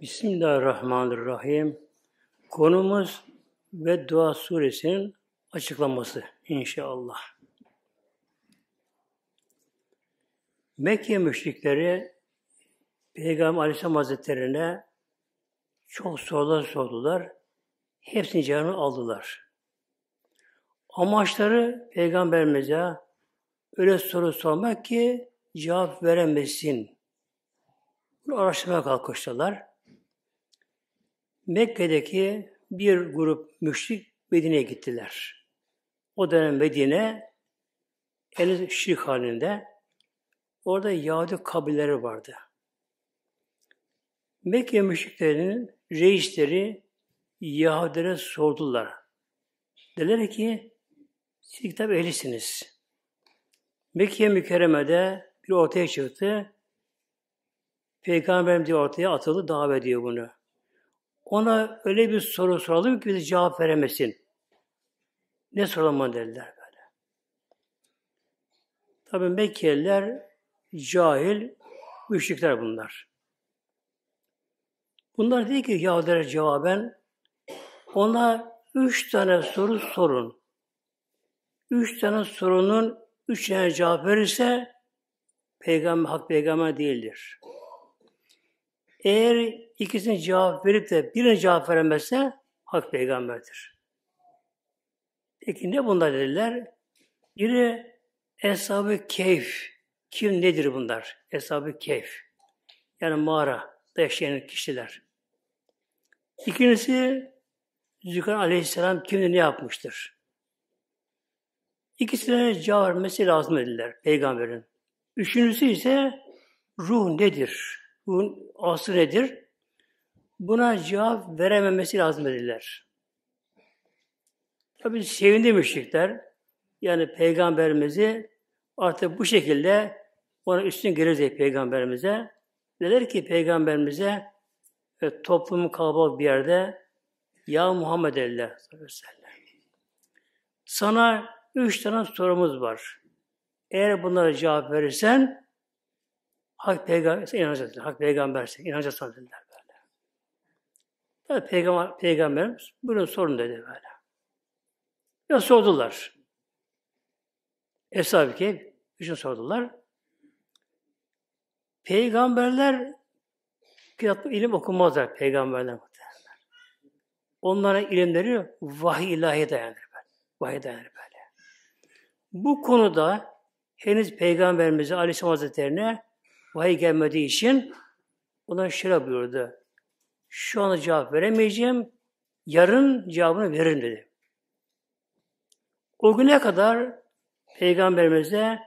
Bismillahirrahmanirrahim. Konumuz ve Dua Suresinin açıklaması inşallah. Mekke müşrikleri Peygamber Aleyhisselam Hazretleri'ne çok sorular sordular. Hepsini cevabını aldılar. Amaçları Peygamberimize öyle soru sormak ki cevap veremesin. Bunu araştırmaya kalkıştılar. Mekke'deki bir grup müşrik Medine'ye gittiler. O dönem Medine henüz şirk halinde. Orada Yahudi kabileleri vardı. Mekke müşriklerinin reisleri Yahudilere sordular. Dediler ki siz kitap ehlisiniz. Mekke mükerremede bir ortaya çıktı. Peygamberim diye ortaya atıldı, davet ediyor bunu. Ona öyle bir soru soralım ki bize cevap veremesin. Ne soralım ona dediler böyle. Tabii Mekkeliler cahil müşrikler bunlar. Bunlar dedi ki Yahudilere cevaben ona üç tane soru sorun. Üç tane sorunun üç tane cevap verirse peygamber hak peygamber değildir. Eğer ikisine cevap verip de birine cevap veremezse hak peygamberdir. Peki ne bunlar dediler? Biri eshab-ı keyf. Kim nedir bunlar? Eshab-ı keyf. Yani mağara yaşayan kişiler. İkincisi Zülkan Aleyhisselam kimdir ne yapmıştır? İkisine cevap vermesi lazım dediler peygamberin. Üçüncüsü ise ruh nedir? Bunun aslı nedir? Buna cevap verememesi lazım dediler. Tabi sevindi müşrikler. Yani peygamberimizi artık bu şekilde ona üstün gelecek peygamberimize. Neler ki peygamberimize e, toplumun kalabalık bir yerde ya Muhammed eller sana üç tane sorumuz var. Eğer bunlara cevap verirsen Hak peygamber inanacaksın. Hak peygambersin. İnanacaksın dediler böyle. Tabi peygamber, peygamberimiz bunun sorun dedi böyle. Ve sordular. Eshab-ı Kehf sordular. Peygamberler kitap ilim okumazlar peygamberler muhtemelen. Onların ilimleri vahiy ilahi dayanır böyle. Vahiy dayanır böyle. Bu konuda henüz Peygamberimize Aleyhisselam Hazretleri'ne vahiy gelmediği için ona şöyle buyurdu. Şu anda cevap veremeyeceğim. Yarın cevabını veririm dedi. O güne kadar Peygamberimize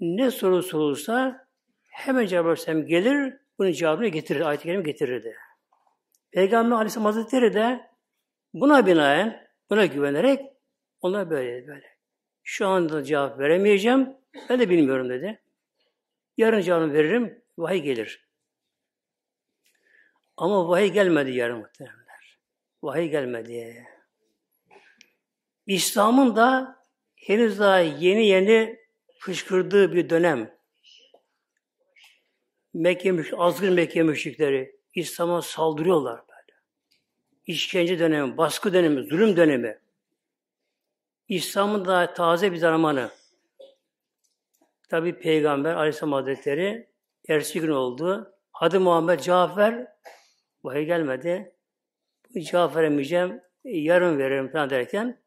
ne soru sorulsa hemen cevap versem gelir, bunun cevabını getirir, ayet-i kerime getirirdi. Peygamber Aleyhisselam Hazretleri de buna binaen, buna güvenerek ona böyle dedi, böyle. Şu anda cevap veremeyeceğim, ben de bilmiyorum dedi. Yarın canımı veririm, vahiy gelir. Ama vahiy gelmedi yarın muhteremler. Vahiy gelmedi. İslam'ın da henüz daha yeni yeni fışkırdığı bir dönem. Mekke müşrik, azgın Mekke müşrikleri İslam'a saldırıyorlar böyle. İşkence dönemi, baskı dönemi, zulüm dönemi. İslam'ın da taze bir zamanı. Tabi Peygamber Aleyhisselam Hazretleri ertesi gün oldu. Hadi Muhammed Cafer vahiy gelmedi. Cafer'e mücem yarın veririm falan derken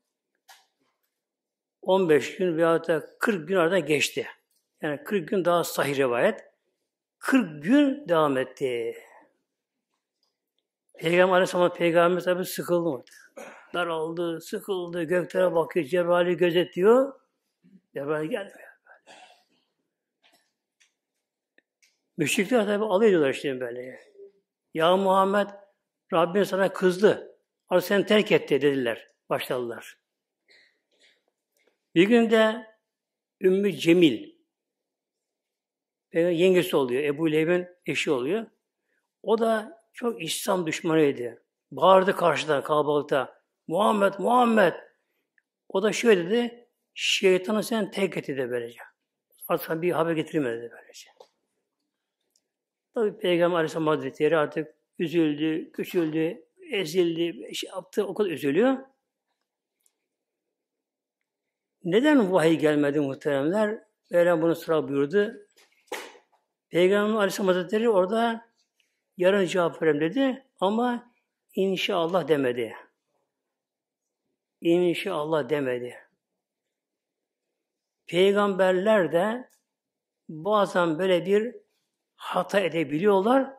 15 gün veya da 40 gün arada geçti. Yani 40 gün daha sahih rivayet. 40 gün devam etti. Peygamber Aleyhisselam Peygamber tabi sıkıldı. Daraldı, sıkıldı, göklere bakıyor, Cebrail'i gözetiyor. Cebrail gelmedi. Müşrikler tabi alay ediyorlar işte böyle. Ya Muhammed Rabbin sana kızdı. Artık seni terk etti dediler. Başladılar. Bir gün de Ümmü Cemil yengesi oluyor. Ebu Leheb'in eşi oluyor. O da çok İslam düşmanıydı. Bağırdı karşıdan kalabalıkta. Muhammed, Muhammed. O da şöyle dedi. Şeytanı sen terk etti de böylece. Artık bir haber getirmedi de böylece. Tabi Peygamber Aleyhisselam Hazretleri artık üzüldü, küçüldü, ezildi, şey yaptı, o kadar üzülüyor. Neden vahiy gelmedi muhteremler? Mevlam bunu sıra buyurdu. Peygamber Aleyhisselam Hazretleri orada yarın cevap verem dedi ama inşallah demedi. İnşallah demedi. Peygamberler de bazen böyle bir hata edebiliyorlar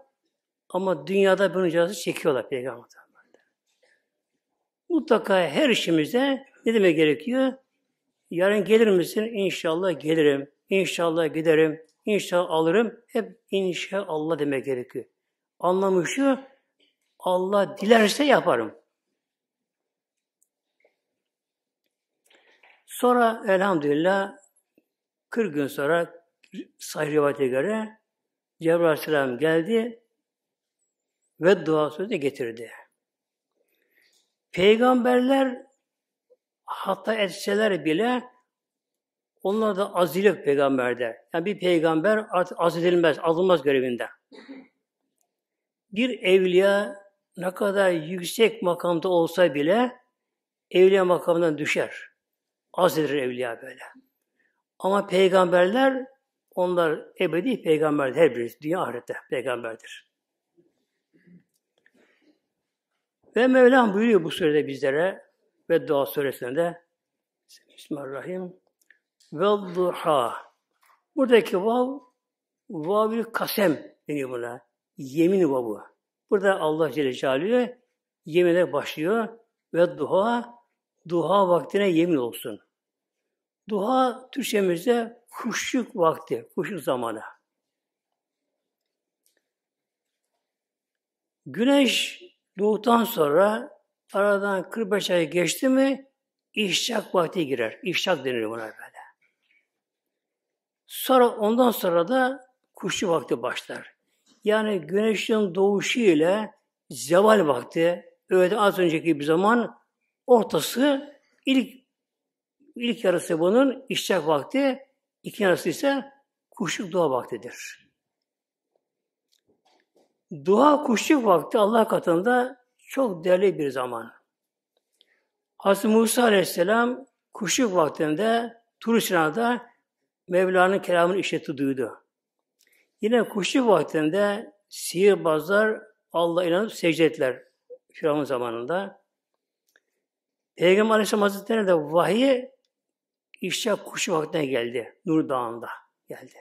ama dünyada bunun cezası çekiyorlar Peygamber Mutlaka her işimizde ne demek gerekiyor? Yarın gelir misin? İnşallah gelirim. İnşallah giderim. İnşallah alırım. Hep inşallah demek gerekiyor. Anlamı şu, Allah dilerse yaparım. Sonra elhamdülillah 40 gün sonra sahih rivayete göre Cebrail Aleyhisselam geldi ve dua sözü getirdi. Peygamberler hata etseler bile onlar da azilik peygamberler. Yani bir peygamber artık az azılmaz görevinde. Bir evliya ne kadar yüksek makamda olsa bile evliya makamından düşer. Az evliya böyle. Ama peygamberler onlar ebedi peygamberdir. Her biri dünya ahirette peygamberdir. Ve Mevlam buyuruyor bu surede bizlere ve dua suresinde Bismillahirrahmanirrahim ve duha buradaki vav vavül kasem deniyor buna. Yemin vavı. Burada Allah Celle Celaluhu yemine başlıyor ve duha duha vaktine yemin olsun. Dua Türkçemizde kuşluk vakti, kuşluk zamanı. Güneş doğduktan sonra aradan 45 ay geçti mi Işçak vakti girer. İşşak denir buna böyle. Sonra ondan sonra da kuşçu vakti başlar. Yani güneşin doğuşu ile zeval vakti öyle az önceki bir zaman ortası ilk İlk yarısı bunun işçak vakti, ikinci yarısı ise kuşluk dua vaktidir. Dua kuşluk vakti Allah katında çok değerli bir zaman. Hz. Musa Aleyhisselam kuşluk vaktinde Tur Sina'da Mevla'nın kelamını işitti duydu. Yine kuşluk vaktinde sihirbazlar Allah'a inanıp secde ettiler Firavun zamanında. Peygamber Aleyhisselam Hazretleri de vahiy İşçak kuşu vaktine geldi. Nur Dağı'nda geldi.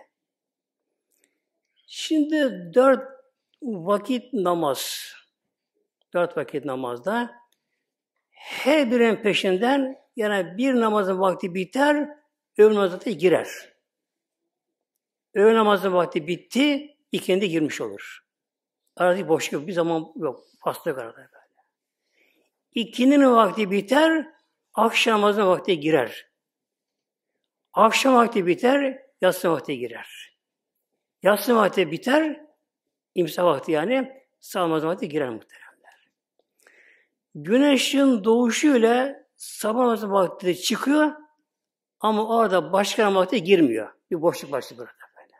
Şimdi dört vakit namaz. Dört vakit namazda her birinin peşinden yani bir namazın vakti biter, öğün namazına girer. Öğün namazın vakti bitti, ikindi girmiş olur. Arada boş gibi bir zaman yok. Fazla kadar arada böyle. İkinin vakti biter, akşam namazın vakti girer. Akşam vakti biter, yatsı vakti girer. Yatsı vakti biter, imsa vakti yani sabah vakti girer muhteremler. Güneşin doğuşuyla sabah vakti çıkıyor ama orada başka vakti girmiyor. Bir boşluk başlıyor burada böyle.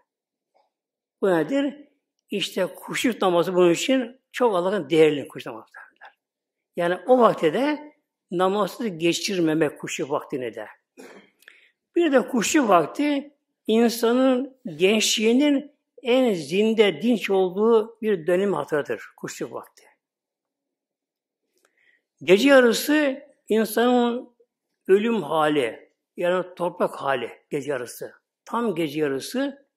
Bu nedir? İşte kuşluk namazı bunun için çok Allah'ın değerli kuş namazı Yani o vakte de namazı geçirmemek kuşluk vaktine de. Bir de kuşu vakti insanın gençliğinin en zinde dinç olduğu bir dönem hatırlatır kuşluk vakti. Gece yarısı insanın ölüm hali, yani toprak hali gece yarısı. Tam gece yarısı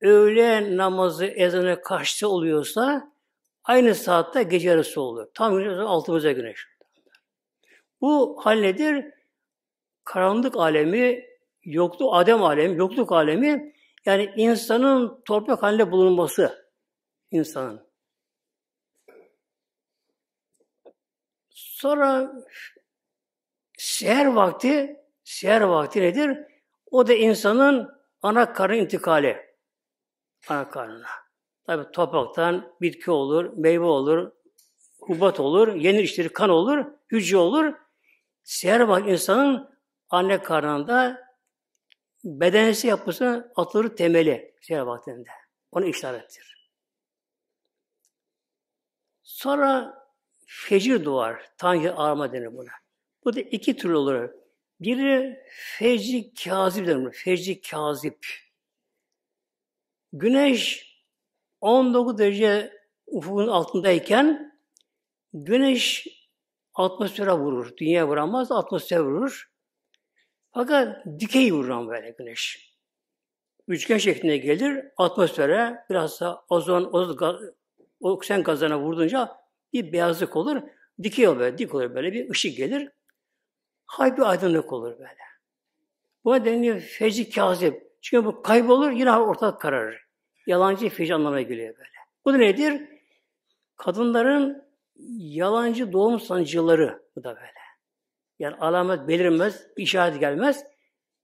öğle namazı ezanı kaçta oluyorsa aynı saatte gece yarısı oluyor. Tam gece altımıza güneş. Bu hal nedir? Karanlık alemi yoklu Adem alemi, yokluk alemi yani insanın toprak halinde bulunması insanın. Sonra seher vakti, seher vakti nedir? O da insanın ana karın intikali. Ana karnına. Tabi topraktan bitki olur, meyve olur, hubat olur, yenir içleri kan olur, hücre olur. Seher vakti insanın anne karnında bedensi yapısı atları temeli şeye baktığında. Ona işarettir. Sonra fecir duvar. Tanrı arma denir buna. Bu da iki türlü olur. Biri fecri kazip denir. Fecri kazip. Güneş 19 derece ufukun altındayken güneş atmosfere vurur. Dünya vuramaz, atmosfere vurur. Fakat dikey vuran böyle güneş. Üçgen şeklinde gelir atmosfere biraz da ozon, ozon gaz, oksijen gazlarına vurduğunca bir beyazlık olur. Dikey olur böyle, dik olur böyle bir ışık gelir. Hay bir aydınlık olur böyle. Bu deniliyor feci kazip. Çünkü bu kaybolur yine ortalık kararır. Yalancı feci anlamına geliyor böyle. Bu da nedir? Kadınların yalancı doğum sancıları bu da böyle. Yani alamet belirmez, işaret gelmez.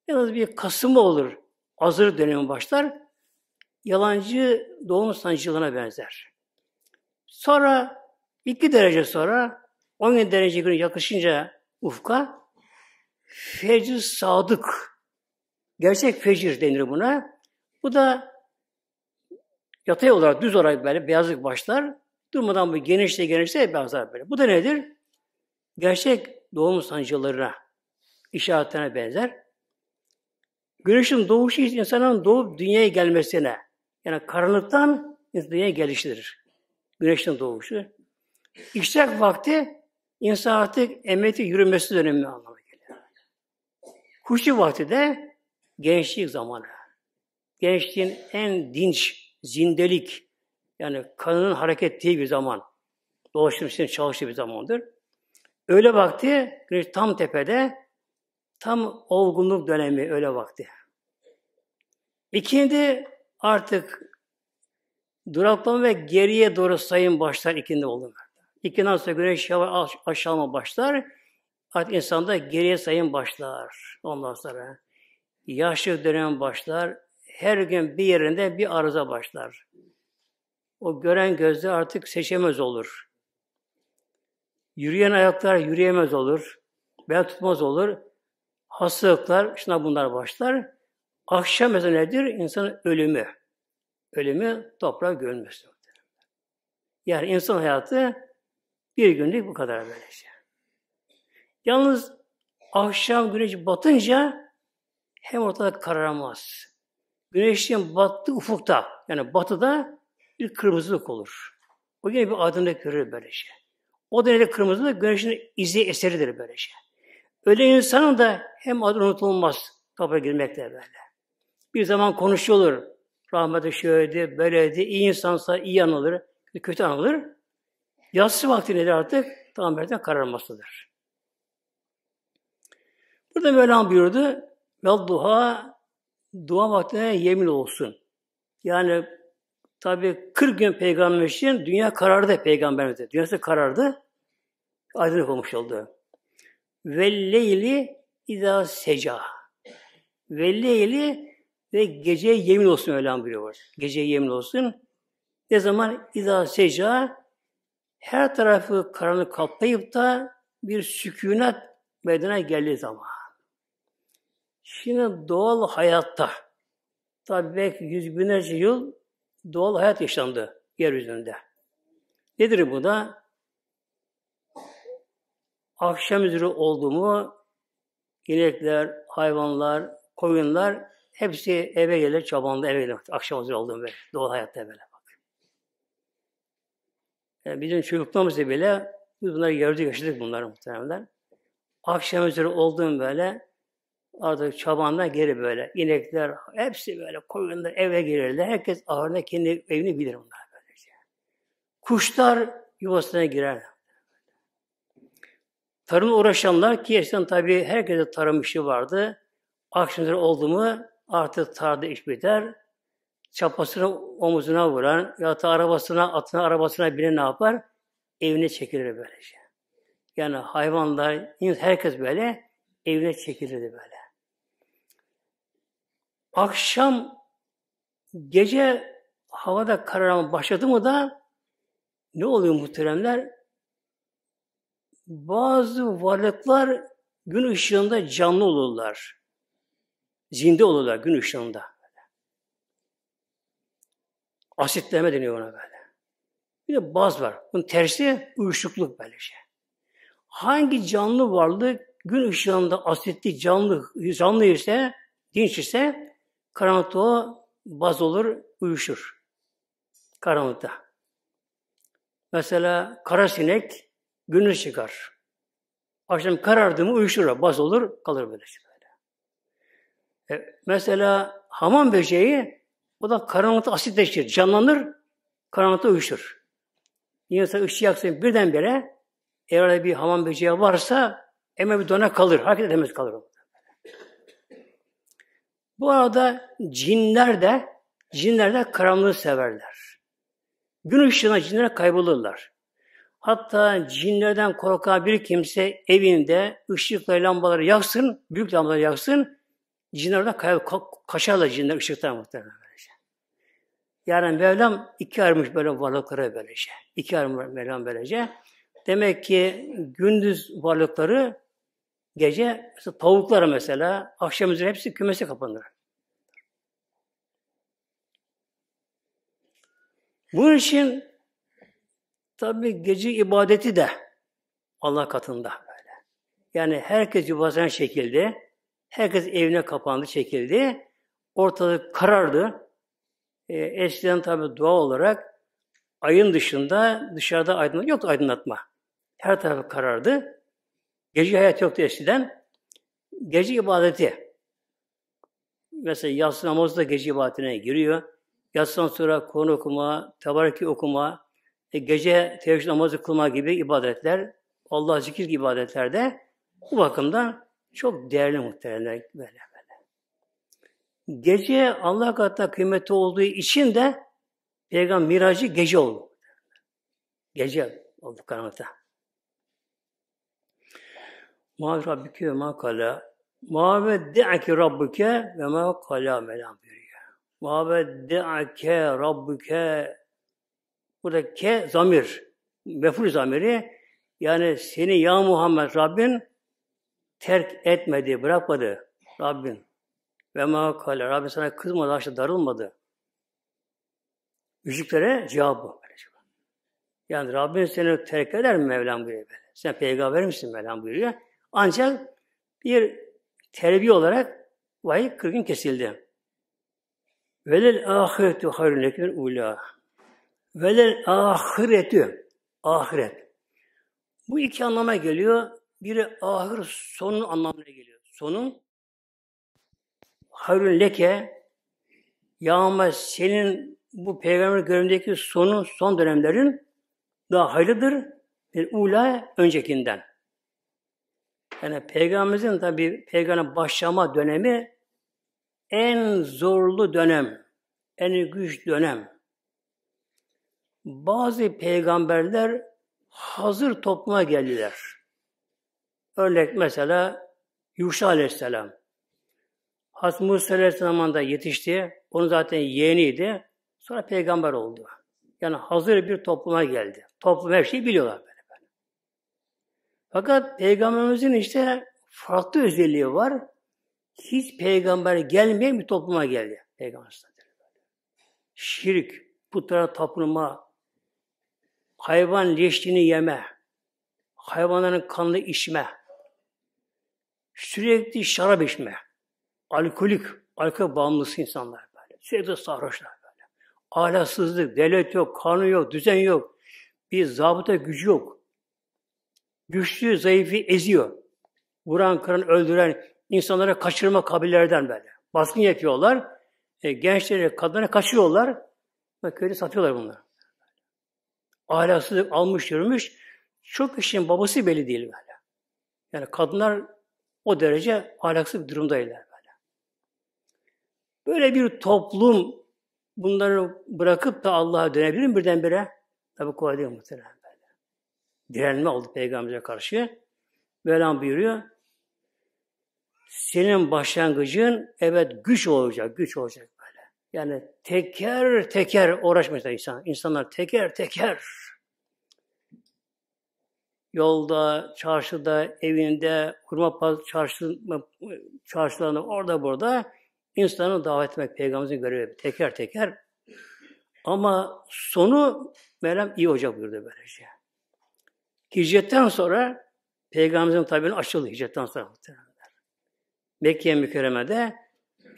Yalnız bir Kasım olur. Azır dönemi başlar. Yalancı doğum sancılığına benzer. Sonra iki derece sonra 10 derece günü yakışınca ufka fecr sadık gerçek fecir denir buna. Bu da yatay olarak düz olarak böyle beyazlık başlar. Durmadan bu genişle genişle beyazlar böyle. Bu da nedir? Gerçek doğum sancılarına, işaretlerine benzer. Güneşin doğuşu insanın doğup dünyaya gelmesine, yani karanlıktan dünyaya geliştirir. Güneşin doğuşu. İşsak vakti insan artık emeti yürümesi dönemi anlamına geliyor. Kuşu vakti de gençlik zamanı. Gençliğin en dinç, zindelik, yani kanının ettiği bir zaman. Doğuşun için çalıştığı bir zamandır. Öyle vakti güneş tam tepede tam olgunluk dönemi öyle vakti. İkindi artık duraklama ve geriye doğru sayım başlar ikindi olur. İkinden sonra güneş yavaş aşağıma başlar. Artık insanda geriye sayım başlar. Ondan sonra yaşlı dönem başlar. Her gün bir yerinde bir arıza başlar. O gören gözde artık seçemez olur. Yürüyen ayaklar yürüyemez olur. Bel tutmaz olur. Hastalıklar, şuna bunlar başlar. Akşam ezanı nedir? İnsanın ölümü. Ölümü toprağa gömülmesi. Yani insan hayatı bir günlük bu kadar böylece. Yalnız akşam güneş batınca hem ortada kararamaz. Güneşin battığı ufukta, yani batıda bir kırmızılık olur. O yine bir aydınlık görür böylece. O dönemde kırmızı da güneşin izi eseridir böyle şey. Öyle insanın da hem adı unutulmaz kapıya girmekle böyle. Bir zaman konuşulur. Rahmeti şöyleydi, böyleydi. İyi insansa iyi anılır, kötü anılır. Yatsı vakti nedir artık? Tamamen kararmasıdır. Burada Mevlam buyurdu. Vel duha dua vaktine yemin olsun. Yani Tabi 40 gün peygamber için dünya karardı peygamberimizde. Dünyası karardı. Aydınlık olmuş oldu. Ve leyli idâ seca. Ve leyli ve gece yemin olsun öyle var. Gece yemin olsun. Ne zaman idâ seca her tarafı karanlık kaplayıp da bir sükunet meydana geldiği zaman. Şimdi doğal hayatta tabi belki yüz binlerce yıl doğal hayat yaşandı yeryüzünde. Nedir bu da? Akşam üzeri oldu mu inekler, hayvanlar, koyunlar hepsi eve gelir, çabanda eve gelir. Akşam üzeri oldu mu böyle, doğal hayatta böyle bak. Yani e, bizim çocukluğumuzda bile biz bunları gördük, yaşadık bunları muhtemelen. Akşam üzeri oldu mu böyle Artık çabandan geri böyle. inekler hepsi böyle koyunlar eve girirler. Herkes ağırına kendi evini bilir bunlar böylece. Kuşlar yuvasına girer. Tarımla uğraşanlar ki eskiden tabii herkese tarım işi vardı. Akşamları oldu mu artık tarda iş biter. Çapasını omuzuna vuran ya da arabasına, atına arabasına bile ne yapar? Evine çekilir böylece. Yani hayvanlar, herkes böyle evine çekilirdi böyle. Akşam gece havada kararama başladı mı da ne oluyor bu muhteremler? Bazı varlıklar gün ışığında canlı olurlar. Zinde olurlar gün ışığında. Asitleme deniyor ona böyle. Bir de baz var. Bunun tersi uyuşukluk böylece. Şey. Hangi canlı varlık gün ışığında asitli canlı, canlı ise, dinç ise karanlıkta baz olur, uyuşur. Karanlıkta. Mesela kara sinek güneş çıkar. Akşam karardı mı uyuşur, baz olur, kalır böyle. böyle. E, mesela hamam böceği o da karanlıkta asitleşir, canlanır, karanlıkta uyuşur. İnsan ışığı yaksın birdenbire eğer bir hamam böceği varsa hemen bir dona kalır, hareket edemez kalır. Bu arada cinler de cinler de karanlığı severler. Gün ışığına cinler kaybolurlar. Hatta cinlerden korkan bir kimse evinde ışıkları, lambaları yaksın, büyük lambaları yaksın, cinlerden kay- kaçarlar cinler ışıktan muhtemelen böylece. Yani Mevlam iki ayırmış böyle varlıkları böylece. İki ayırmış Mevlam böylece. Demek ki gündüz varlıkları Gece mesela tavuklara mesela akşam üzeri hepsi kümese kapanır. Bunun için tabi gece ibadeti de Allah katında böyle. Yani herkes yuvasan şekilde, herkes evine kapandı şekilde, ortalık karardı. E, eskiden tabi dua olarak ayın dışında dışarıda aydınlatma, yok aydınlatma. Her tarafı karardı. Gece hayat yoktu eskiden. Gece ibadeti. Mesela yatsı namazda gece ibadetine giriyor. Yatsıdan sonra konu okuma, tabaraki okuma, e, gece teheccüd namazı kılma gibi ibadetler, Allah zikir gibi ibadetlerde bu bakımdan çok değerli muhteremler böyle böyle. Gece Allah katında kıymeti olduğu için de Peygamber miracı gece oldu. Gece oldu karanlıkta. Ma rabbike ve ma kala. Ma ve de'ake rabbik'e ve ma kala melam buyuruyor. Ma ve de'ake rabbik'e Burada ke zamir. mefur zamiri. Yani seni ya Muhammed Rabbin terk etmedi, bırakmadı Rabbin. Ve ma kala Rabbin sana kızmadı, aşağı darılmadı. Müşriklere cevabı. Yani Rabbin seni terk eder mi Mevlam buyuruyor Sen peygamber misin Mevlam buyuruyor. Ancak bir terbiye olarak vay 40 gün kesildi. Velel ahiretü hayrun lekmen ula. Velel ahiretü. Ahiret. Bu iki anlama geliyor. Biri ahir sonun anlamına geliyor. Sonun hayrun leke yağma senin bu peygamber görevindeki sonun son dönemlerin daha hayırlıdır. Bir ula öncekinden. Yani peygamberimizin tabi peygamber başlama dönemi en zorlu dönem, en güç dönem. Bazı peygamberler hazır topluma geldiler. Örnek mesela Yuşa Aleyhisselam. Hazreti Musa Aleyhisselam'ın da yetişti. Onun zaten yeğeniydi. Sonra peygamber oldu. Yani hazır bir topluma geldi. Toplum her şeyi biliyorlar. Fakat peygamberimizin işte farklı özelliği var. Hiç peygamber gelmeyen bir topluma geldi. Peygamber Şirk, putlara tapınma, hayvan leşini yeme, hayvanların kanını içme, sürekli şarap içme, alkolik, alkol bağımlısı insanlar böyle. Sürekli sarhoşlar böyle. Ahlaksızlık, devlet yok, kanun yok, düzen yok. Bir zabıta gücü yok. Güçlü, zayıfı eziyor. Vuran, kıran, öldüren, insanlara kaçırma kabilelerden böyle. Baskın yapıyorlar. E, gençleri, kadınları kaçırıyorlar. Ve köyde satıyorlar bunları. Ahlaksızlık almış yürümüş. Çok kişinin babası belli değil böyle. Yani kadınlar o derece ahlaksız bir durumdaydılar böyle. Böyle bir toplum bunları bırakıp da Allah'a dönebilir mi birdenbire? Tabi kolay değil muhtemelen direnme oldu peygamber'e karşı. Mevlam buyuruyor. Senin başlangıcın evet güç olacak, güç olacak böyle. Yani teker teker uğraşmayacak insan. İnsanlar teker teker yolda, çarşıda, evinde, kurma çarşı, çarşılarında, orada burada insanı davet etmek peygamberimizin görevi teker teker. Ama sonu Mevlam iyi olacak buyurdu böylece. Hicretten sonra Peygamberimizin tabirini açıldı hicretten sonra. Mekke mükerremede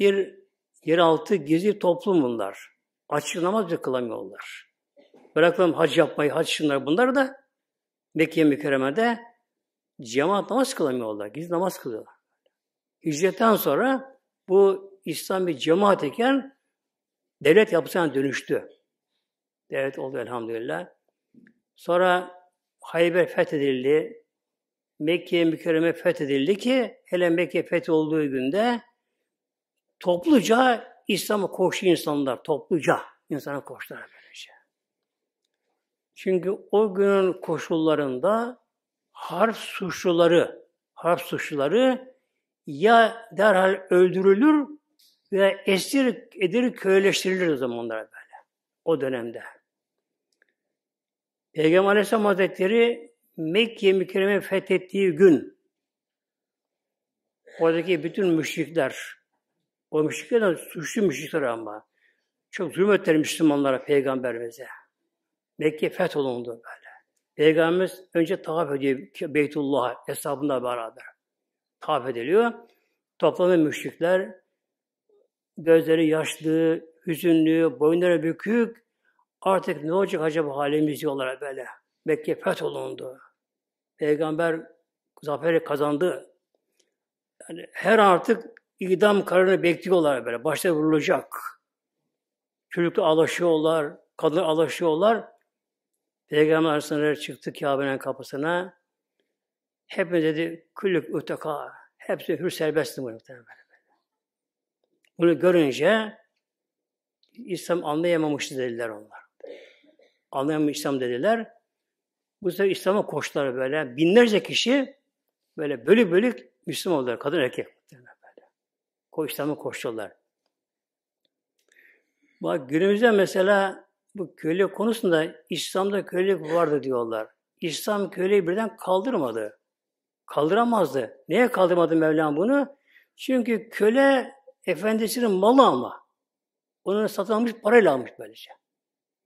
bir yeraltı gizli toplum bunlar. Açık namaz bile kılamıyorlar. Bırakalım hac yapmayı, hac şunlar bunlar da Mekke mükerremede cemaat namaz kılamıyorlar. Gizli namaz kılıyorlar. Hicretten sonra bu İslam bir cemaat iken devlet yapısına dönüştü. Devlet oldu elhamdülillah. Sonra Hayber fethedildi. Mekke mükerreme fethedildi ki hele Mekke fethi olduğu günde topluca İslam'a koştu insanlar. Topluca insana koştular Çünkü o günün koşullarında harp suçluları harp suçluları ya derhal öldürülür veya esir edilir, köyleştirilir o zamanlar böyle. O dönemde. Peygamber Aleyhisselam Hazretleri Mekke mükerreme fethettiği gün oradaki bütün müşrikler o müşrikler de suçlu müşrikler ama çok zulmetler Müslümanlara Peygamberimize. Mekke fetholundu böyle. Peygamberimiz önce tavaf ediyor Beytullah hesabında beraber. Tavaf ediliyor. Toplanan müşrikler gözleri yaşlı, hüzünlü, boyunları bükük, Artık ne olacak acaba halimiz diyorlar böyle. Mekke fetholundu. Peygamber zaferi kazandı. Yani her artık idam kararını bekliyorlar böyle. Başta vurulacak. Çocukla alaşıyorlar, kadın alaşıyorlar. Peygamber Aleyhisselam çıktı Kabe'nin kapısına. Hepimiz dedi, küllük üteka. Hepsi hür serbestti muhtemelen. Bunu görünce İslam anlayamamıştı dediler onlar anlayan İslam dediler. Bu sefer İslam'a koştular böyle. Binlerce kişi böyle bölü bölük Müslüman oldular. Kadın erkek. Böyle. Ko İslam'a koştular. Bak günümüzde mesela bu köle konusunda İslam'da kölelik vardı diyorlar. İslam köleyi birden kaldırmadı. Kaldıramazdı. Neye kaldırmadı Mevlam bunu? Çünkü köle efendisinin malı ama. Onu satın almış, parayla almış böylece.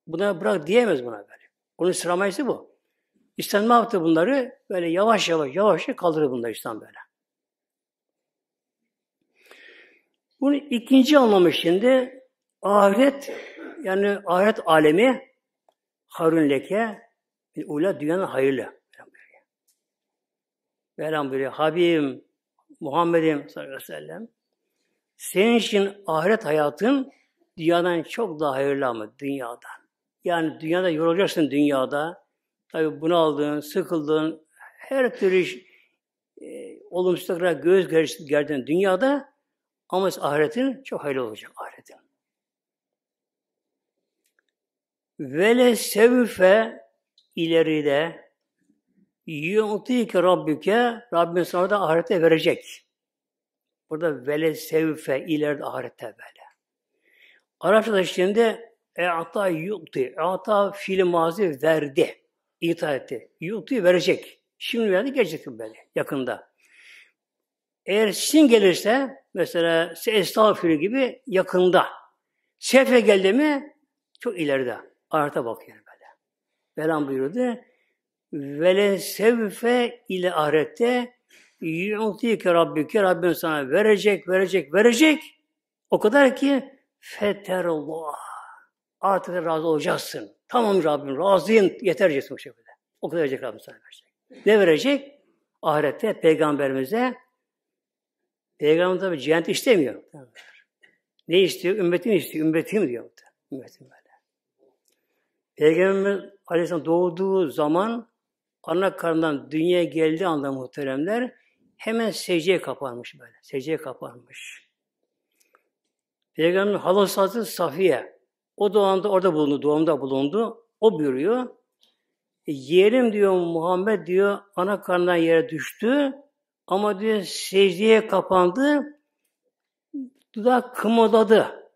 Buna bırak diyemez buna böyle. Onun sıramayısı bu. İslam ne yaptı bunları? Böyle yavaş yavaş yavaş kaldırır bunları İslam böyle. Bunu ikinci anlamı şimdi ahiret yani ahiret alemi harun leke ula dünyanın hayırlı. Velhamdülillah. Habibim, Muhammed'im sallallahu aleyhi ve sellem. Senin için ahiret hayatın dünyadan çok daha hayırlı ama dünyadan. Yani dünyada yorulacaksın dünyada. Tabi bunaldın, sıkıldın, her türlü iş, e, olumsuzluklara göz gerdin dünyada ama ahiretin çok hayırlı olacak ahiretin. Vele sevfe ileride yuntike rabbike Rabbin sana da ahirete verecek. Burada vele sevfe ileride ahirette böyle. da şimdi E'ata yukti. E'ata fiil mazi verdi. İta etti. Yukti verecek. Şimdi verdi gelecek böyle yakında. Eğer sin gelirse mesela estağfir gibi yakında. Sefe geldi mi çok ileride. Arata bakıyor böyle. Velan buyurdu. Vele sevfe ile ahirette yu'tike rabbike Rabbin sana verecek, verecek, verecek. O kadar ki feterullah artık razı olacaksın. Tamam Rabbim razıyım yeter diyeceksin bu şekilde. O kadar verecek Rabbim sana verecek. Ne verecek? Ahirette peygamberimize peygamber tabi cenneti istemiyor. Ne istiyor? Ümmetini istiyor. Ümmetim diyor. Ümmetim böyle. Peygamberimiz Aleyhisselam doğduğu zaman ana karnından dünyaya geldiği anda muhteremler hemen secdeye kapanmış böyle. Secdeye kapanmış. Peygamberin halası Safiye. O doğanda orada bulundu, doğumda bulundu. O buyuruyor. E, Yerim diyor Muhammed diyor ana karnından yere düştü ama diyor secdeye kapandı. Dudak kımıldadı.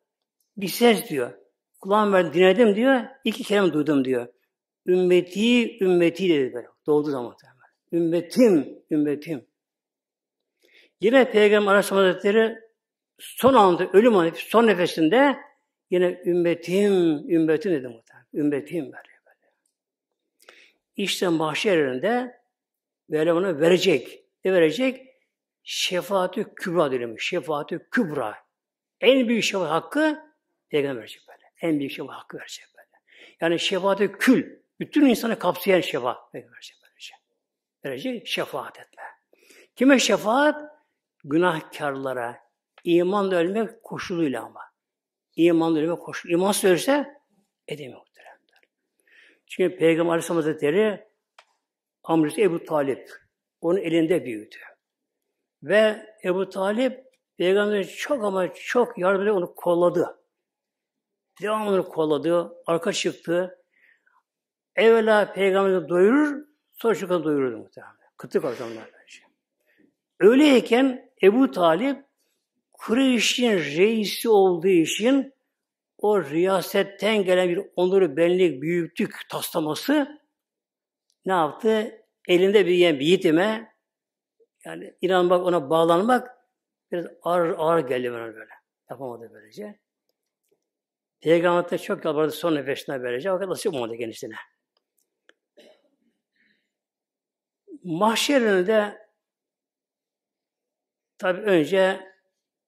Bir ses diyor. Kulağım ben dinledim diyor. iki kelime duydum diyor. Ümmeti, ümmeti dedi böyle. Doğduğu zaman. Ümmetim, ümmetim. Yine Peygamber Aleyhisselam Hazretleri son anda, ölüm anı, son nefesinde Yine ümmetim, ümmetim dedim muhtemelen. Ümmetim böyle. İşte mahşer yerinde böyle ona verecek. Ne verecek? Şefaatü kübra dilemiş. Şefaatü kübra. En büyük şefaat hakkı peygamber verecek böyle. En büyük şefaat hakkı verecek böyle. Yani şefaatü kül. Bütün insanı kapsayan şefaat peygamber verecek böylece. Şey. Verecek şefaat etme. Kime şefaat? Günahkarlara. İmanla ölmek koşuluyla ama. İmanlı ölüme koş. İman söylerse edemiyor muhteremler. Çünkü Peygamber Aleyhisselam Hazretleri amcası Ebu Talip onun elinde büyüdü. Ve Ebu Talip Peygamber çok ama çok yardımcı onu kolladı. Devamlı onu kolladı, arka çıktı. Evvela Peygamber'i doyurur, sonra şu kadar doyururdu muhtemelen. Kıtlık o Öyleyken Ebu Talip Kureyş'in reisi olduğu için o riyasetten gelen bir onuru, benlik, büyüklük taslaması ne yaptı? Elinde büyüyen bir yiğitime yani inanmak, ona bağlanmak biraz ağır, ağır geldi bana böyle. Yapamadı böylece. Peygamber de çok yalvardı son nefesine böylece. Fakat nasip olmadı kendisine. Mahşerinde tabi önce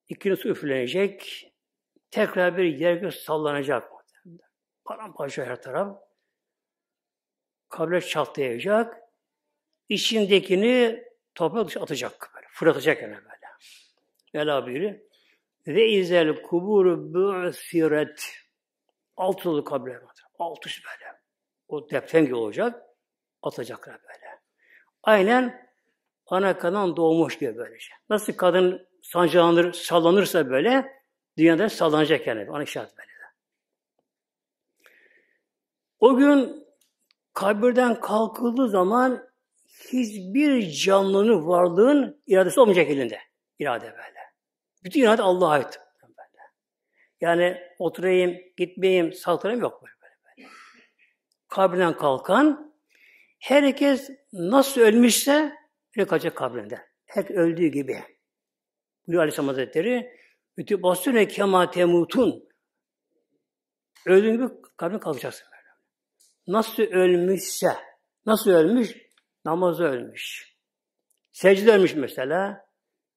İkinin su üflenecek. Tekrar bir yer gök sallanacak. Paramparça her taraf. Kabre çatlayacak. İçindekini toprak dışı atacak. Böyle, fırlatacak yani böyle. Vela biri. Ve izel kuburu bu'siret. Altı dolu kabre Alt üst böyle. O deprem gibi olacak. Atacaklar böyle. Aynen ana kanan doğmuş gibi böylece. Nasıl kadın sancağınır, sallanırsa böyle dünyada sallanacak yani. Ana işaret böyle. O gün kabirden kalkıldığı zaman hiçbir canlının varlığın iradesi olmayacak elinde. İrade böyle. Bütün irade Allah'a ait. Yani oturayım, gitmeyeyim, saltırayım yok böyle. böyle, Kabirden kalkan herkes nasıl ölmüşse öyle kalacak kabrinde. hep öldüğü gibi. Buyuruyor Aleyhisselam Hazretleri, Ütübasüne kema temutun. Öldüğün gibi kalbine kalkacaksın. Nasıl ölmüşse, nasıl ölmüş? Namazda ölmüş. Secde ölmüş mesela.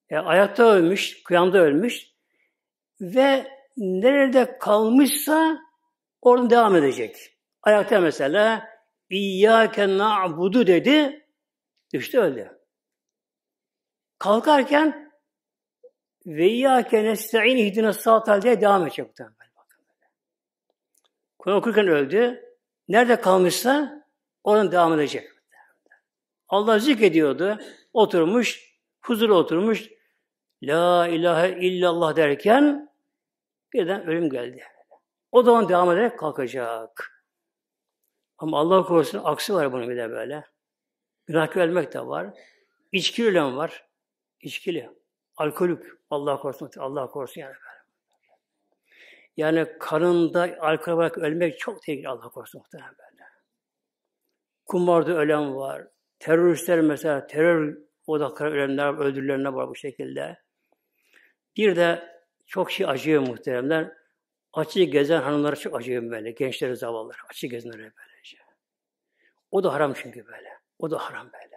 E, ayakta ölmüş, kıyamda ölmüş. Ve nerede kalmışsa orada devam edecek. Ayakta mesela İyyâke na'budu dedi, düştü öldü. Kalkarken ve iyyâke nesta'in ihdine sâtal diye devam edecek muhtemelen. Kur'an okurken öldü. Nerede kalmışsa oradan devam edecek. Allah zikrediyordu. Oturmuş, huzur oturmuş. La ilahe illallah derken birden ölüm geldi. O da onun devam ederek kalkacak. Ama Allah korusun aksi var bunun bir de böyle. Günahkar ölmek de var. İçki ölen var. İçkili. Alkolük Allah korusun. Allah korusun yani. Yani karında alkol olarak ölmek çok tehlikeli Allah korusun muhtemelen böyle. ölen var. Teröristler mesela terör odakları ölenler, öldürülenler var bu şekilde. Bir de çok şey acıyor muhteremler. Açı gezen hanımlara çok acıyor böyle. Gençlere zavallılar. Açı gezenlere böylece. O da haram çünkü böyle. O da haram böyle.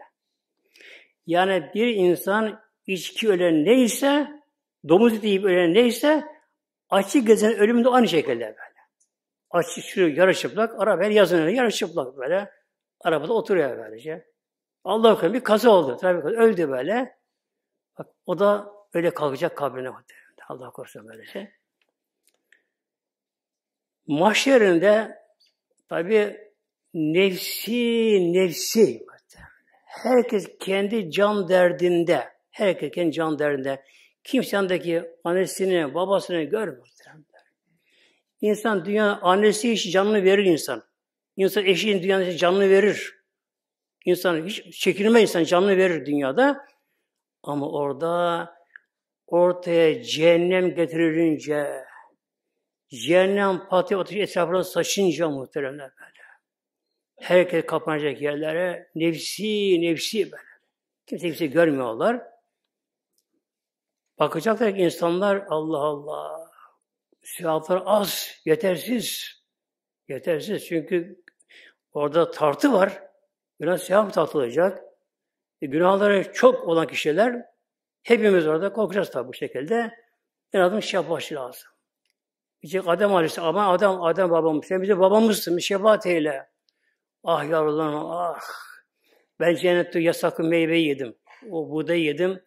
Yani bir insan içki ölen neyse, domuz eti yiyip ölen neyse, açı gezen ölüm de aynı şekilde böyle. Açı şu yarı çıplak, arabaya yazın öyle yarı çıplak böyle. Arabada oturuyor böylece. Allah korusun bir kaza oldu. Trafik oldu. Öldü böyle. Bak, o da öyle kalkacak kabrine. Allah korusun böylece. Mahşerinde tabi nefsi nefsi herkes kendi can derdinde Herkes kendi can derinde Kimse yanındaki annesini, babasını görmüyor. İnsan dünya annesi için canını verir insan. İnsan eşinin dünyanın için canını verir. İnsan hiç çekilme insan canını verir dünyada. Ama orada ortaya cehennem getirilince, cehennem pati ateşi etrafına saçınca muhteremler böyle. Herkes kapanacak yerlere nefsi nefsi böyle. Kimse kimse görmüyorlar. Bakacaklar ki insanlar Allah Allah. Silahlar az, yetersiz. Yetersiz çünkü orada tartı var. Biraz silah mı tartılacak? E, günahları çok olan kişiler hepimiz orada korkacağız tabi bu şekilde. En azından şefaatçi lazım. Diyecek şey Adem Aleyhisselam, ama Adem, Adem babamız, sen bize babamızsın, şefaat eyle. Ah yavrularım, ah. Ben cennette yasaklı meyveyi yedim. O buğdayı yedim.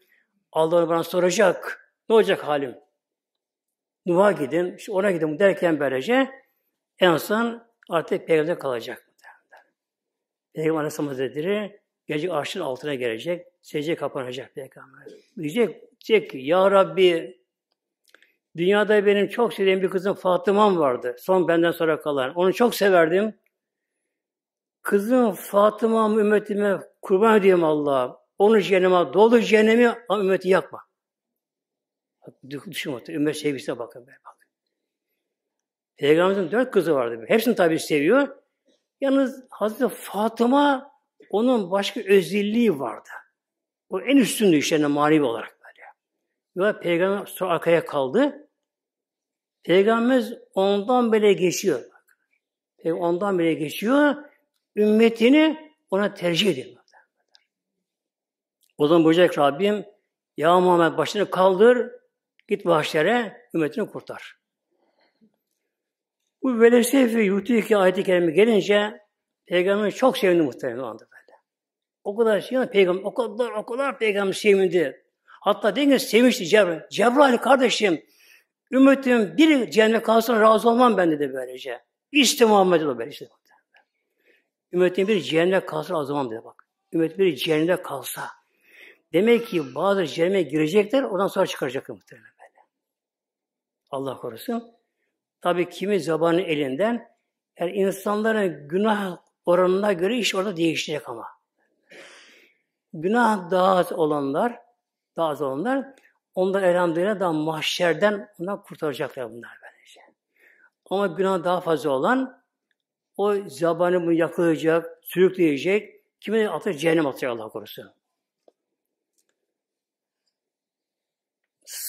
Allah onu bana soracak. Ne olacak halim? Nuh'a gidin, işte ona gidin derken böylece en son artık peygamber kalacak. Peygamber Aleyhisselam Hazretleri gelecek arşın altına gelecek, secdeye kapanacak peygamber. Diyecek, diyecek ki, Ya Rabbi, dünyada benim çok sevdiğim bir kızım Fatıma'm vardı. Son benden sonra kalan. Onu çok severdim. Kızım Fatıma'm ümmetime kurban edeyim Allah'ım. Onun cehenneme dolu cehennemi ümmeti yakma. Düşün bakın. Ümmet sevgisine bakın. Böyle bak. Peygamberimizin dört kızı vardı. Hepsini tabi seviyor. Yalnız Hazreti Fatıma onun başka özelliği vardı. O en üstündü işlerine manevi olarak böyle. Ve peygamber sonra arkaya kaldı. Peygamberimiz ondan bile geçiyor. Peygamber ondan bile geçiyor. Ümmetini ona tercih ediyor. O zaman buyuracak Rabbim, Ya Muhammed başını kaldır, git mahşere, ümmetini kurtar. Bu velesefi yutu ki ayet-i kerime gelince peygamber çok sevindi muhtemelen o anda böyle. O kadar şey, peygamber, o kadar, o kadar peygamber sevindi. Hatta deyin ki sevinçti Cebrail. Cebrail kardeşim, ümmetim bir cennet kalsın razı olmam ben dedi böylece. İşte Muhammed o böyle işte. Ümmetim bir cehennemde kalsa razı olmam dedi bak. Ümmet bir cehennemde kalsa. Demek ki bazı cehenneme girecekler, ondan sonra çıkaracaklar muhtemelen böyle. Allah korusun. Tabi kimi zabanın elinden, yani insanların günah oranına göre iş orada değişecek ama. Günah daha az olanlar, daha az olanlar, onlar elhamdülillah daha mahşerden ondan kurtaracaklar bunlar bence. Ama günah daha fazla olan, o zabanı bunu yakılacak, sürükleyecek, kimi atacak? Cehennem atacak Allah korusun.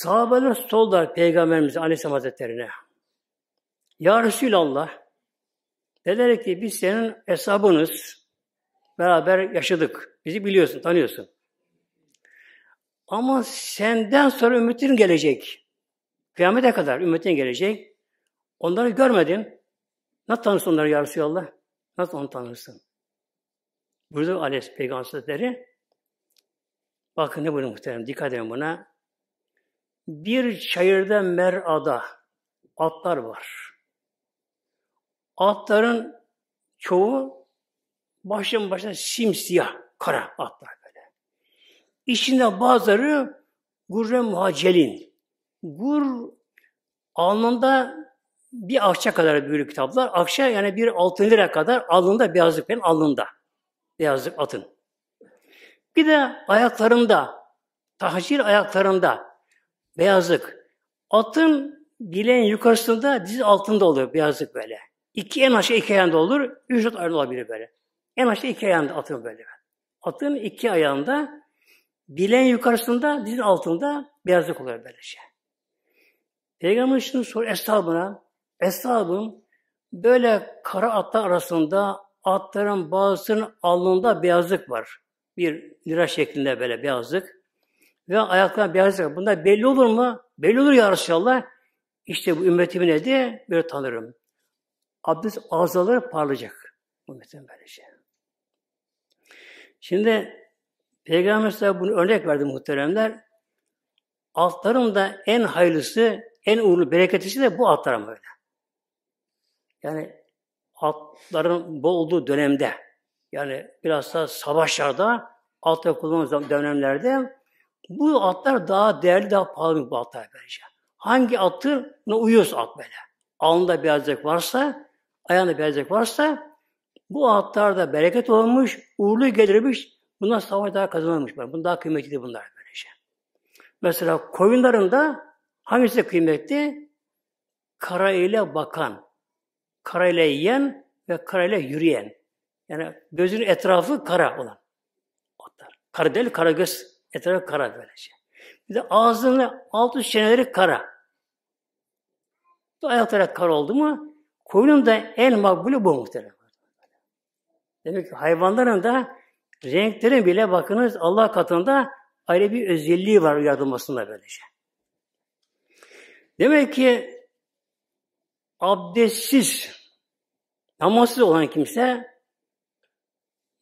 Sahabeler soldular Peygamberimize Aleyhisselam Hazretleri'ne. Ya Resulallah, dediler ki biz senin hesabınız, beraber yaşadık, bizi biliyorsun, tanıyorsun. Ama senden sonra ümmetin gelecek. Kıyamete kadar ümmetin gelecek. Onları görmedin. Nasıl tanırsın onları ya Resulallah? Nasıl onu tanırsın? Burada Aleyhisselam Peygamber Hazretleri, bakın ne buyuruyor muhterem, dikkat edin buna. Bir çayırda merada atlar var. Atların çoğu başın başına simsiyah, kara atlar böyle. İçinde bazıları gurre muhacelin. Gur alnında bir akça kadar büyük kitaplar. Akça yani bir altın lira kadar alnında beyazlık benim alnında. Beyazlık atın. Bir de ayaklarında, tahcir ayaklarında Beyazlık. Atın bileğin yukarısında diz altında oluyor beyazlık böyle. İki en aşağı iki ayağında olur. Üç dört olabilir böyle. En aşağı iki ayağında atın böyle. Atın iki ayağında bileğin yukarısında diz altında beyazlık oluyor böyle şey. Peygamber şimdi sor eshabına. Eshabım böyle kara atlar arasında atların bazısının alnında beyazlık var. Bir lira şeklinde böyle beyazlık ve ayaklarına beyazlık. Bunlar belli olur mu? Belli olur ya Resulallah. İşte bu ümmetimi nedir? Böyle tanırım. Abdest ağzaları parlayacak. Ümmetim böyle şey. Şimdi Peygamber bunu örnek verdi muhteremler. Altların da en hayırlısı, en uğurlu, bereketlisi de bu altlar böyle. Yani altların bol olduğu dönemde, yani biraz da savaşlarda, altta kullanılan dönemlerde bu atlar daha değerli, daha pahalı bu atlar bence. Hangi atı? Ne uyuyoruz at böyle. Alnında beyazlık varsa, ayağında beyazlık varsa bu atlarda bereket olmuş, uğurlu gelirmiş. bundan savaş daha kazanılmış. Bunlar daha kıymetli bunlar böylece. Mesela koyunların da hangisi kıymetli? Kara ile bakan, kara ile yiyen ve kara ile yürüyen. Yani gözün etrafı kara olan atlar. Kara değil, kara göz Etrafı kara böylece. Bir de ağzının alt üst çeneleri kara. Bu ayakları kara oldu mu koyunun da en makbulü bu muhtemelen. Demek ki hayvanların da renklerin bile bakınız Allah katında ayrı bir özelliği var yaratılmasında böylece. Demek ki abdestsiz, namazsız olan kimse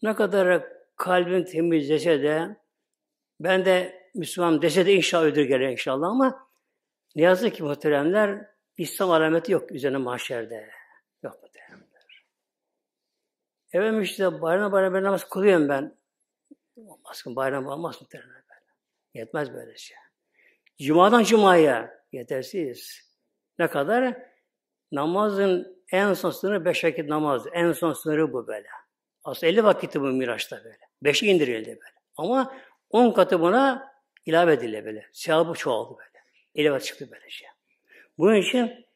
ne kadar kalbin temizlese de, ben de Müslüman dese de inşallah ödür gelir inşallah ama ne yazık ki muhteremler İslam alameti yok üzerine mahşerde. Yok muhteremler. Evet işte bayram bayram namaz kılıyorum ben. Olmaz ki bayram olmaz muhteremler. Yetmez böyle şey. Cuma'dan Cuma'ya yetersiz. Ne kadar? Namazın en son sınırı beş vakit namaz. En son sınırı bu böyle. Aslında elli vakit bu Miraç'ta böyle. Beşi indirildi böyle. Ama On katı buna ilave edildi böyle. Sevabı çoğaldı böyle. İlave çıktı böyle şey. Bunun için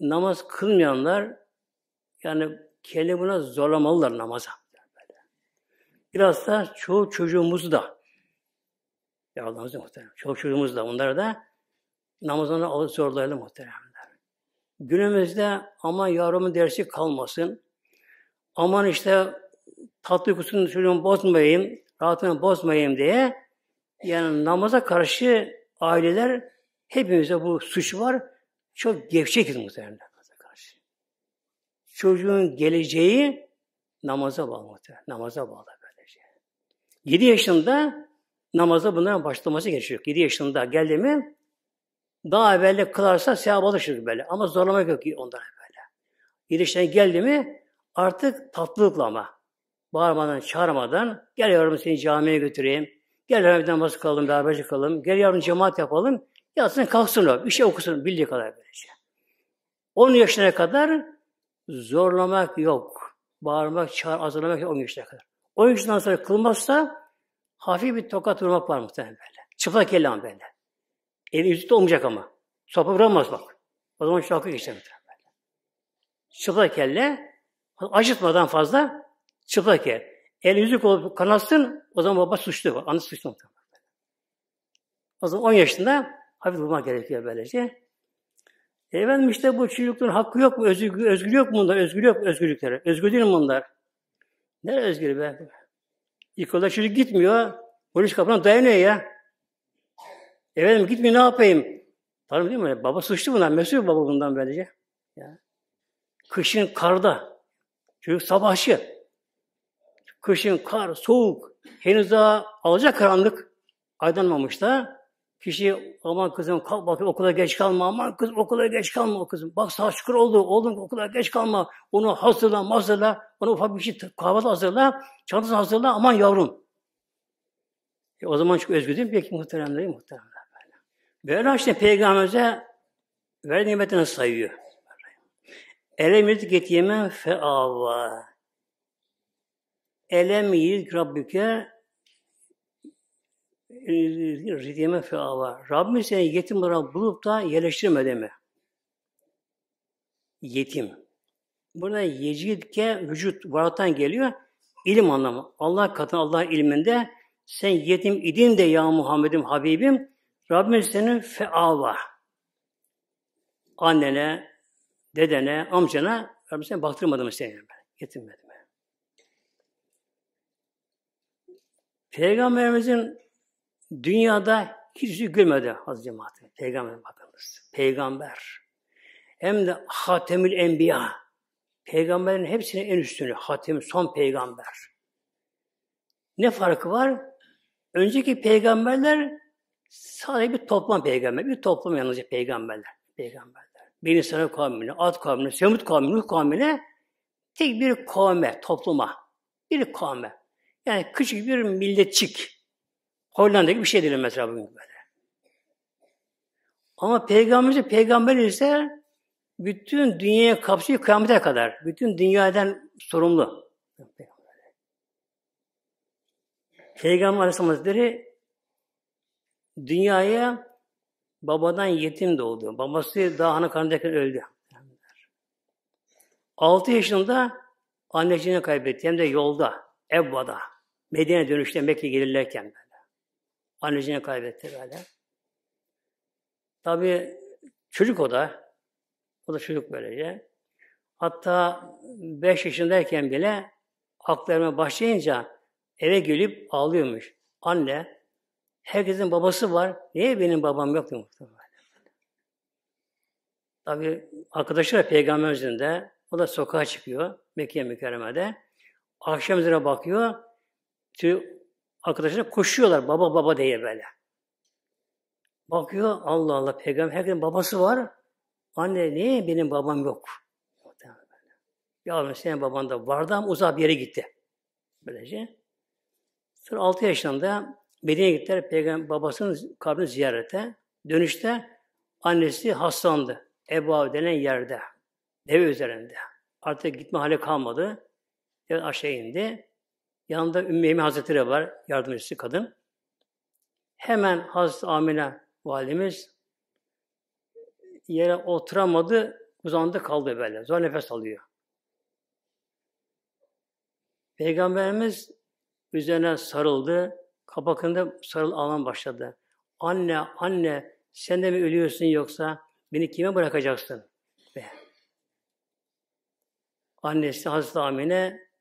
namaz kılmayanlar yani kendi buna zorlamalılar namaza. Böyle. Biraz da çoğu çocuğumuz da ya Allah'ımızı muhterem. Çoğu çocuğumuz da onlara da namazına zorlayalım muhteremler. Günümüzde aman yavrumun dersi kalmasın. Aman işte tatlı kusunu çocuğumu bozmayayım rahatını bozmayayım diye yani namaza karşı aileler hepimize bu suç var. Çok gevşekiz muhtemelen namaza karşı. Çocuğun geleceği namaza bağlı muhtemelen. Namaza bağlı böylece. 7 yaşında namaza bunların başlaması gerekiyor. 7 yaşında geldi mi daha evvelde kılarsa sevap alışır böyle. Ama zorlamak yok ki onlara böyle. 7 yaşına geldi mi artık tatlılıkla ama Bağırmadan, çağırmadan gel yavrum seni camiye götüreyim. Gel yavrum namaz kılalım, beraber kılalım. Gel yavrum cemaat yapalım. Yatsın kalksın o. Bir şey okusun bildiği kadar böylece. 10 yaşına kadar zorlamak yok. Bağırmak, çağır, azalamak yok 10 yaşına kadar. 10 yaşından sonra kılmazsa hafif bir tokat vurmak var muhtemelen böyle. Çıplak kelam böyle. Eli yüzü olmayacak ama. Sopa bırakmaz bak. O zaman şarkı geçer muhtemelen. Çıplak kelle acıtmadan fazla Çıplak el. El yüzük olup kanatsın o zaman baba suçlu. Anı suçlu. O zaman 10 yaşında hafif durmak gerekiyor böylece. E efendim işte bu çocukların hakkı yok mu? Özgür, özgür yok mu bunlar? Özgür yok özgürlükleri. Özgür değil mi bunlar? Ne özgür be? İlkola çocuk gitmiyor. Polis kapına dayanıyor ya. Efendim gitmiyor ne yapayım? Tanrım değil mi? Baba suçlu bundan. Mesul baba bundan böylece. Ya. Kışın karda. Çocuk sabahçı. Kışın kar, soğuk, henüz daha alacak karanlık aydınlanmamış da kişi aman kızım kalk bakayım okula geç kalma aman kız okula geç kalma kızım bak saat şükür oldu oğlum okula geç kalma onu hazırla hazırla onu ufak bir şey kahvaltı hazırla çantası hazırla aman yavrum e, o zaman çok özgür değil mi? Peki muhteremleri muhteremler böyle. Böyle işte peygamberimize verdiği nimetini sayıyor. Elemir getiyemen feava. Elem yiğit Rabbike e, ridime feava. Rabbim seni yetim olarak bulup da yerleştirmedi mi? Yetim. Burada yecidke vücut varaktan geliyor. İlim anlamı. Allah katına, Allah ilminde sen yetim idin de ya Muhammed'im, Habibim. Rabbim seni feava. Annene, dedene, amcana Rabbim sen baktırmadı mı seni? Yetinmedi mi? Peygamberimizin dünyada hiç yüzü gülmedi Hazreti Cemaat'e. Peygamber bakınız. Peygamber. Hem de Hatemül Enbiya. Peygamberin hepsinin en üstünü. Hatem son peygamber. Ne farkı var? Önceki peygamberler sadece bir toplam peygamber. Bir toplam yalnızca peygamberler. Peygamberler. Beni sana kavmine, at kavmine, Semut kavmine, Nuh kavmine tek bir kavme, topluma. Bir kavme. Yani küçük bir milletçik. Hollanda'daki bir şey diyelim mesela bugün böyle. Ama peygamberimiz peygamber ise bütün dünyaya kapsıyor kıyamete kadar. Bütün dünyadan sorumlu. Peygamber Aleyhisselam Hazretleri dünyaya babadan yetim doğdu. Babası daha ana hani karnındayken öldü. 6 yaşında annesini kaybetti. Hem de yolda, Ebba'da. Medine dönüşte Mekke gelirlerken böyle. Annesini kaybetti böyle. Tabii çocuk o da. O da çocuk böylece. Hatta beş yaşındayken bile aklarına başlayınca eve gelip ağlıyormuş. Anne, herkesin babası var. Niye benim babam yok diyor Tabi arkadaşı da peygamber üzerinde. O da sokağa çıkıyor Mekke mükerremede. Akşam üzere bakıyor. Tüy arkadaşına koşuyorlar baba baba diye böyle. Bakıyor Allah Allah peygamber herkesin babası var. Anne niye benim babam yok? Ya senin baban da vardı ama uzak bir yere gitti. Böylece. Sonra 6 yaşında Medine'ye gittiler peygamber babasının kabrini ziyarete. Dönüşte annesi hastandı. Eba denen yerde. Dev üzerinde. Artık gitme hale kalmadı. Evet aşağı indi. Yanında Ümmü Emi Hazretleri var, yardımcısı kadın. Hemen Hazreti Amine validemiz yere oturamadı, uzandı kaldı böyle. Zor nefes alıyor. Peygamberimiz üzerine sarıldı, kapakında sarıl ağlam başladı. Anne, anne sen de mi ölüyorsun yoksa beni kime bırakacaksın? Be. Annesi Hazreti Amine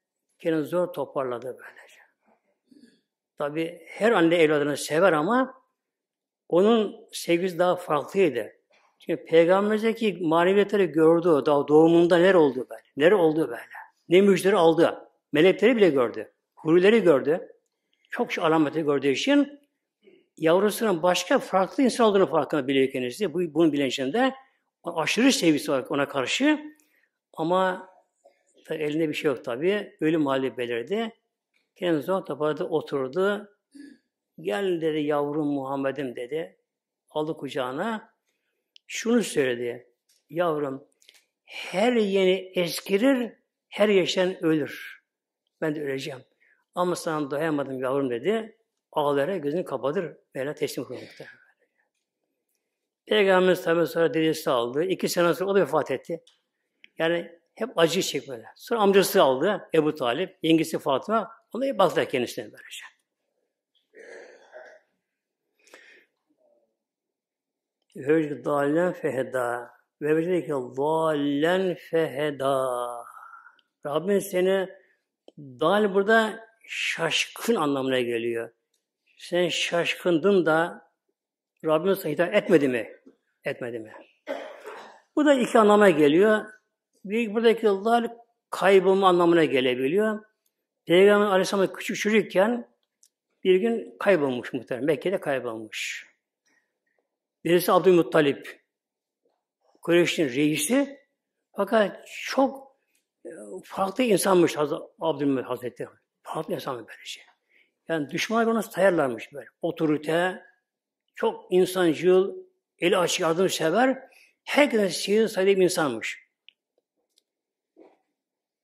Kendini zor toparladı böyle. Tabi her anne evladını sever ama onun sevgisi daha farklıydı. Çünkü peygamberimizdeki maneviyatları gördü. Daha doğumunda nere oldu böyle? Nere oldu böyle? Ne müjdeleri aldı? Melekleri bile gördü. Hurileri gördü. Çok şey alameti gördüğü için yavrusunun başka farklı insan olduğunu farkına biliyor kendisi. Bu, bunun bilincinde aşırı sevgisi var ona karşı. Ama Tabi elinde bir şey yok tabi. Ölüm hali belirdi. Kendisi o taparda oturdu. Gel dedi yavrum Muhammed'im dedi. Aldı kucağına. Şunu söyledi. Yavrum her yeni eskirir, her yaşayan ölür. Ben de öleceğim. Ama sana doyamadım yavrum dedi. Ağlara gözünü kapatır. Böyle teslim kılmakta. Peygamberimiz tabi sonra dedesi aldı. İki sene sonra o da vefat etti. Yani hep acı çekmedi. Sonra amcası aldı Ebu Talip, yengesi Fatıma. Ona iyi baktılar kendisine böylece. Vecd dalen feheda. Ve vecdeke dalen feheda. Rabbim seni dal burada şaşkın anlamına geliyor. Sen şaşkındın da Rabbim sana hitap etmedi mi? Etmedi mi? Bu da iki anlama geliyor büyük buradaki yıllar kaybolma anlamına gelebiliyor. Peygamber Aleyhisselam küçük çocukken bir gün kaybolmuş muhtemelen. Mekke'de kaybolmuş. Birisi Abdülmuttalip. Kureyş'in reisi. Fakat çok e, farklı insanmış Abdülmuttalip Hazretleri. Farklı insanmış böylece. Yani düşmanlar ona sayarlarmış böyle. Otorite, çok insancıl, eli açık yardımsever, herkese sihir sayıda bir insanmış.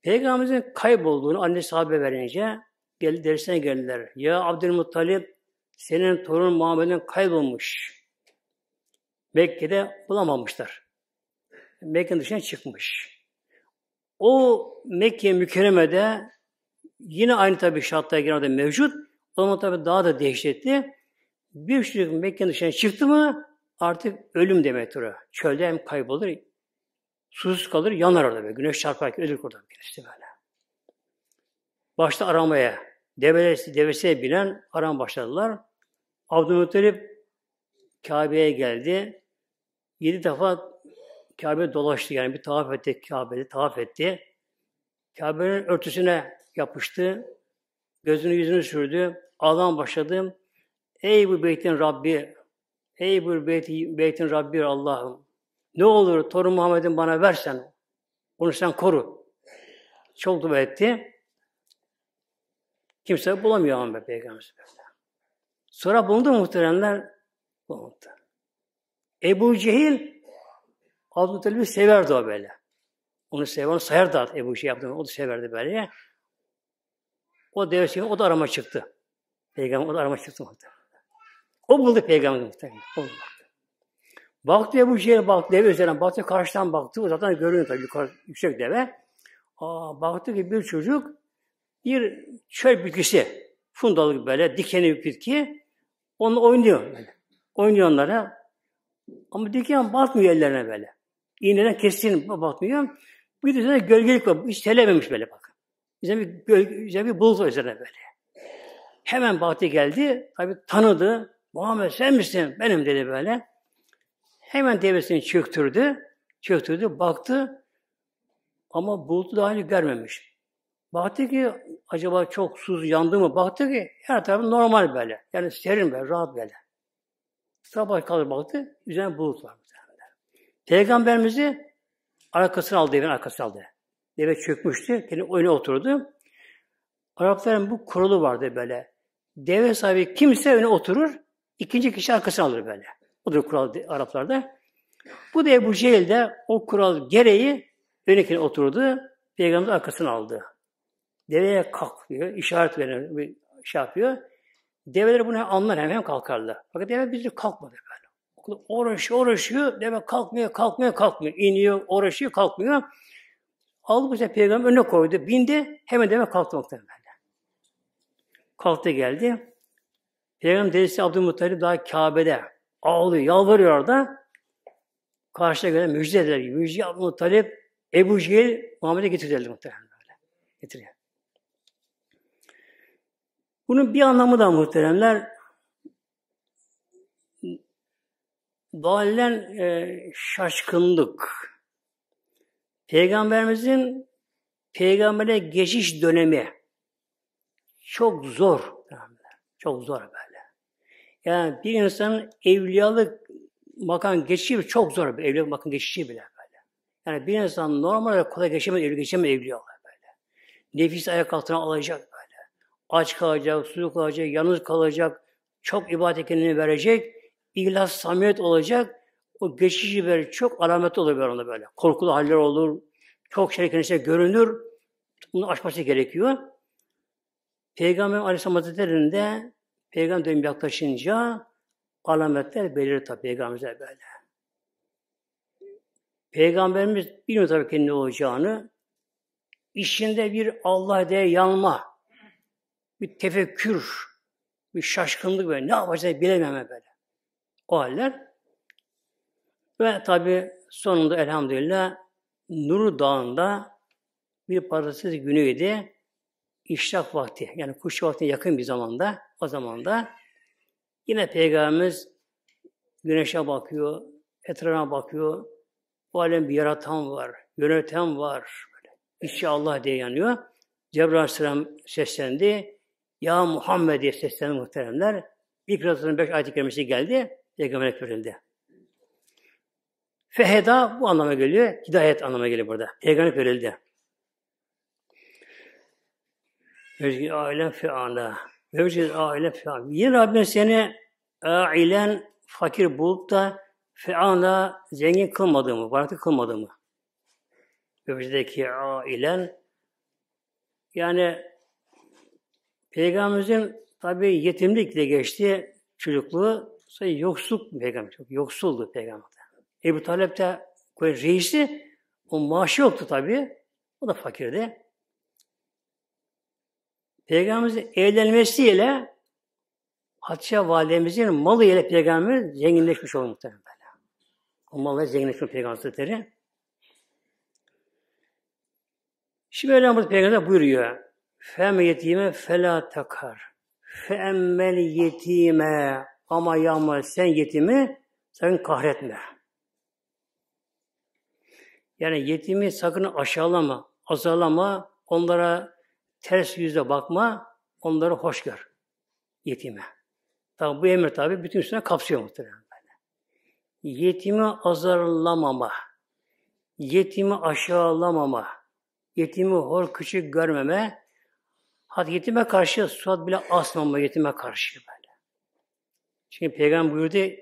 Peygamberimizin kaybolduğunu anne haber verince geldi dersine geldiler. Ya Abdülmuttalip senin torun Muhammed'in kaybolmuş. Mekke'de bulamamışlar. Mekke'nin dışına çıkmış. O Mekke mükerremede yine aynı tabi şartlara giren mevcut. O zaman tabi daha da dehşetli. Bir çocuk Mekke'nin dışına çıktı mı artık ölüm demektir o. Çölde hem kaybolur Susuz kalır, yanar orada böyle. Güneş çarpar, ölür oradan birisi böyle. Başta aramaya, devesi, devesine binen aram başladılar. Abdülmuttalip Kabe'ye geldi. Yedi defa Kabe dolaştı yani bir tavaf etti Kabe'de, tavaf etti. Kabe'nin örtüsüne yapıştı. Gözünü yüzünü sürdü. Ağlam başladım. Ey bu beytin Rabbi, ey bu beytin, beytin Rabbi Allah'ım. Ne olur torun Muhammed'in bana versen. Onu sen koru. Çok dua etti. Kimse bulamıyor Ahmet Peygamber. Sonra buldu muhteremler. Bulundu. Ebu Cehil Abdülmuttalib'i severdi o böyle. Onu sever, onu sayardı Ebu Cehil yaptığını. O da severdi böyle. O devesi o da arama çıktı. Peygamber o da arama çıktı muhtemelen. O buldu peygamberi muhtemelen. O buldu. Baktı ya bu şeye baktı, deve üzerine baktı, karşıdan baktı, zaten görünüyor tabii yukarı, yüksek deve. Aa, baktı ki bir çocuk bir çöl bitkisi, fundalık böyle, dikeni bir bitki, onunla oynuyor böyle. Oynuyor onlara. Ama diken batmıyor ellerine böyle. İğneden kestiğin batmıyor. Bir de üzerine gölgelik var. Hiç telememiş böyle bak. Üzerine bir, gölge, bir bulut var üzerine böyle. Hemen bahtı geldi. Tabi tanıdı. Muhammed sen misin? Benim dedi böyle. Hemen devesini çöktürdü. Çöktürdü, baktı. Ama bulutu önce görmemiş. Baktı ki acaba çok suz yandı mı? Baktı ki her tarafı normal böyle. Yani serin böyle, rahat böyle. Sabah kalır baktı, üzerine bulut var. Peygamberimizi arkasına aldı, evin arkasına aldı. Deve çökmüştü, kendi oyuna oturdu. Arapların bu kuralı vardı böyle. Deve sahibi kimse öne oturur, ikinci kişi arkasına alır böyle. O da kural Araplarda. Bu da Ebu Cehil de o kural gereği öne oturdu. Peygamber arkasını aldı. Deveye kalk diyor. işaret veriyor. Bir şey yapıyor. Develer bunu anlar hemen kalkarlar. Fakat deve bizi türlü kalkmadı böyle. Uğraşıyor, uğraşıyor. Deve kalkmıyor, kalkmıyor, kalkmıyor. İniyor, uğraşıyor, kalkmıyor. Aldı bu sefer peygamber önüne koydu. Bindi. Hemen deve kalktı muhtemelen. Kalktı geldi. Peygamber dedesi Abdülmuttalip daha Kabe'de. Ağlıyor, yalvarıyor orada. Karşına göre müjde eder. Müjde Abdülmü Talep, Ebu Cehil Muhammed'e getirdiler muhtemelen Getiriyor. Bunun bir anlamı da muhteremler Balen e, şaşkınlık. Peygamberimizin peygambere geçiş dönemi çok zor. Çok zor böyle. Yani bir insanın evliyalık makam geçişi çok zor. Bir evliyalık makam geçişi bile böyle. Yani bir insan normalde kolay geçemez, evli geçemez evliya böyle. Nefis ayak altına alacak böyle. Aç kalacak, susuz kalacak, yalnız kalacak, çok ibadet kendini verecek, ihlas, samimiyet olacak. O geçişi böyle çok alamet oluyor böyle onda böyle. Korkulu haller olur, çok şey kendisine görünür. Bunu aşması gerekiyor. Peygamber Aleyhisselam Hazretleri'nin de Peygamber dönemi yaklaşınca alametler belirir tabi peygamberimize böyle. Peygamberimiz bilmiyor tabii ki ne olacağını. İçinde bir Allah diye yanma, bir tefekkür, bir şaşkınlık böyle. Ne yapacağını bilememe böyle. O haller. Ve tabi sonunda elhamdülillah Nur Dağı'nda bir parasız günüydü. İşrak vakti, yani kuş vakti yakın bir zamanda o zaman da yine Peygamberimiz güneşe bakıyor, etrafına bakıyor. Bu alem bir yaratan var, yöneten var. İşçi Allah diye yanıyor. Cebrail Aleyhisselam seslendi. Ya Muhammed diye seslendi muhteremler. İlk Resulü'nün beş ayet-i kerimesi geldi. Peygamber Efendimiz'e Feheda bu anlama geliyor. Hidayet anlama geliyor burada. Peygamber verildi. Özgü aile feala. Mevcid aile fi'an. Yine Rabbim seni ailen fakir bulup da fi'ana zengin kılmadı mı, baraklı kılmadı mı? Mevcideki ailen yani Peygamberimizin tabi yetimlikle geçti çocukluğu. Sonra yoksul peygamber. Çok yoksuldu peygamber. Ebu Talep de reisi o maaşı yoktu tabi. O da fakirdi. Peygamberimizin evlenmesiyle Hatice validemizin malı ile peygamber zenginleşmiş olur muhtemelen. O malı zenginleşmiş peygamber Hazretleri. Şimdi Mevlamız Peygamber buyuruyor. Fem yetime fela takar. Femmel yetime ama yağma sen yetimi sakın kahretme. Yani yetimi sakın aşağılama, azalama, onlara ters yüzle bakma, onları hoş gör. Yetime. Tabi bu emir tabi bütün üstüne kapsıyor muhtemelen böyle. Yetimi azarlamama, yetimi aşağılamama, yetimi hor küçük görmeme, hatta yetime karşı suat bile asmama yetime karşı böyle. Çünkü Peygamber buyurdu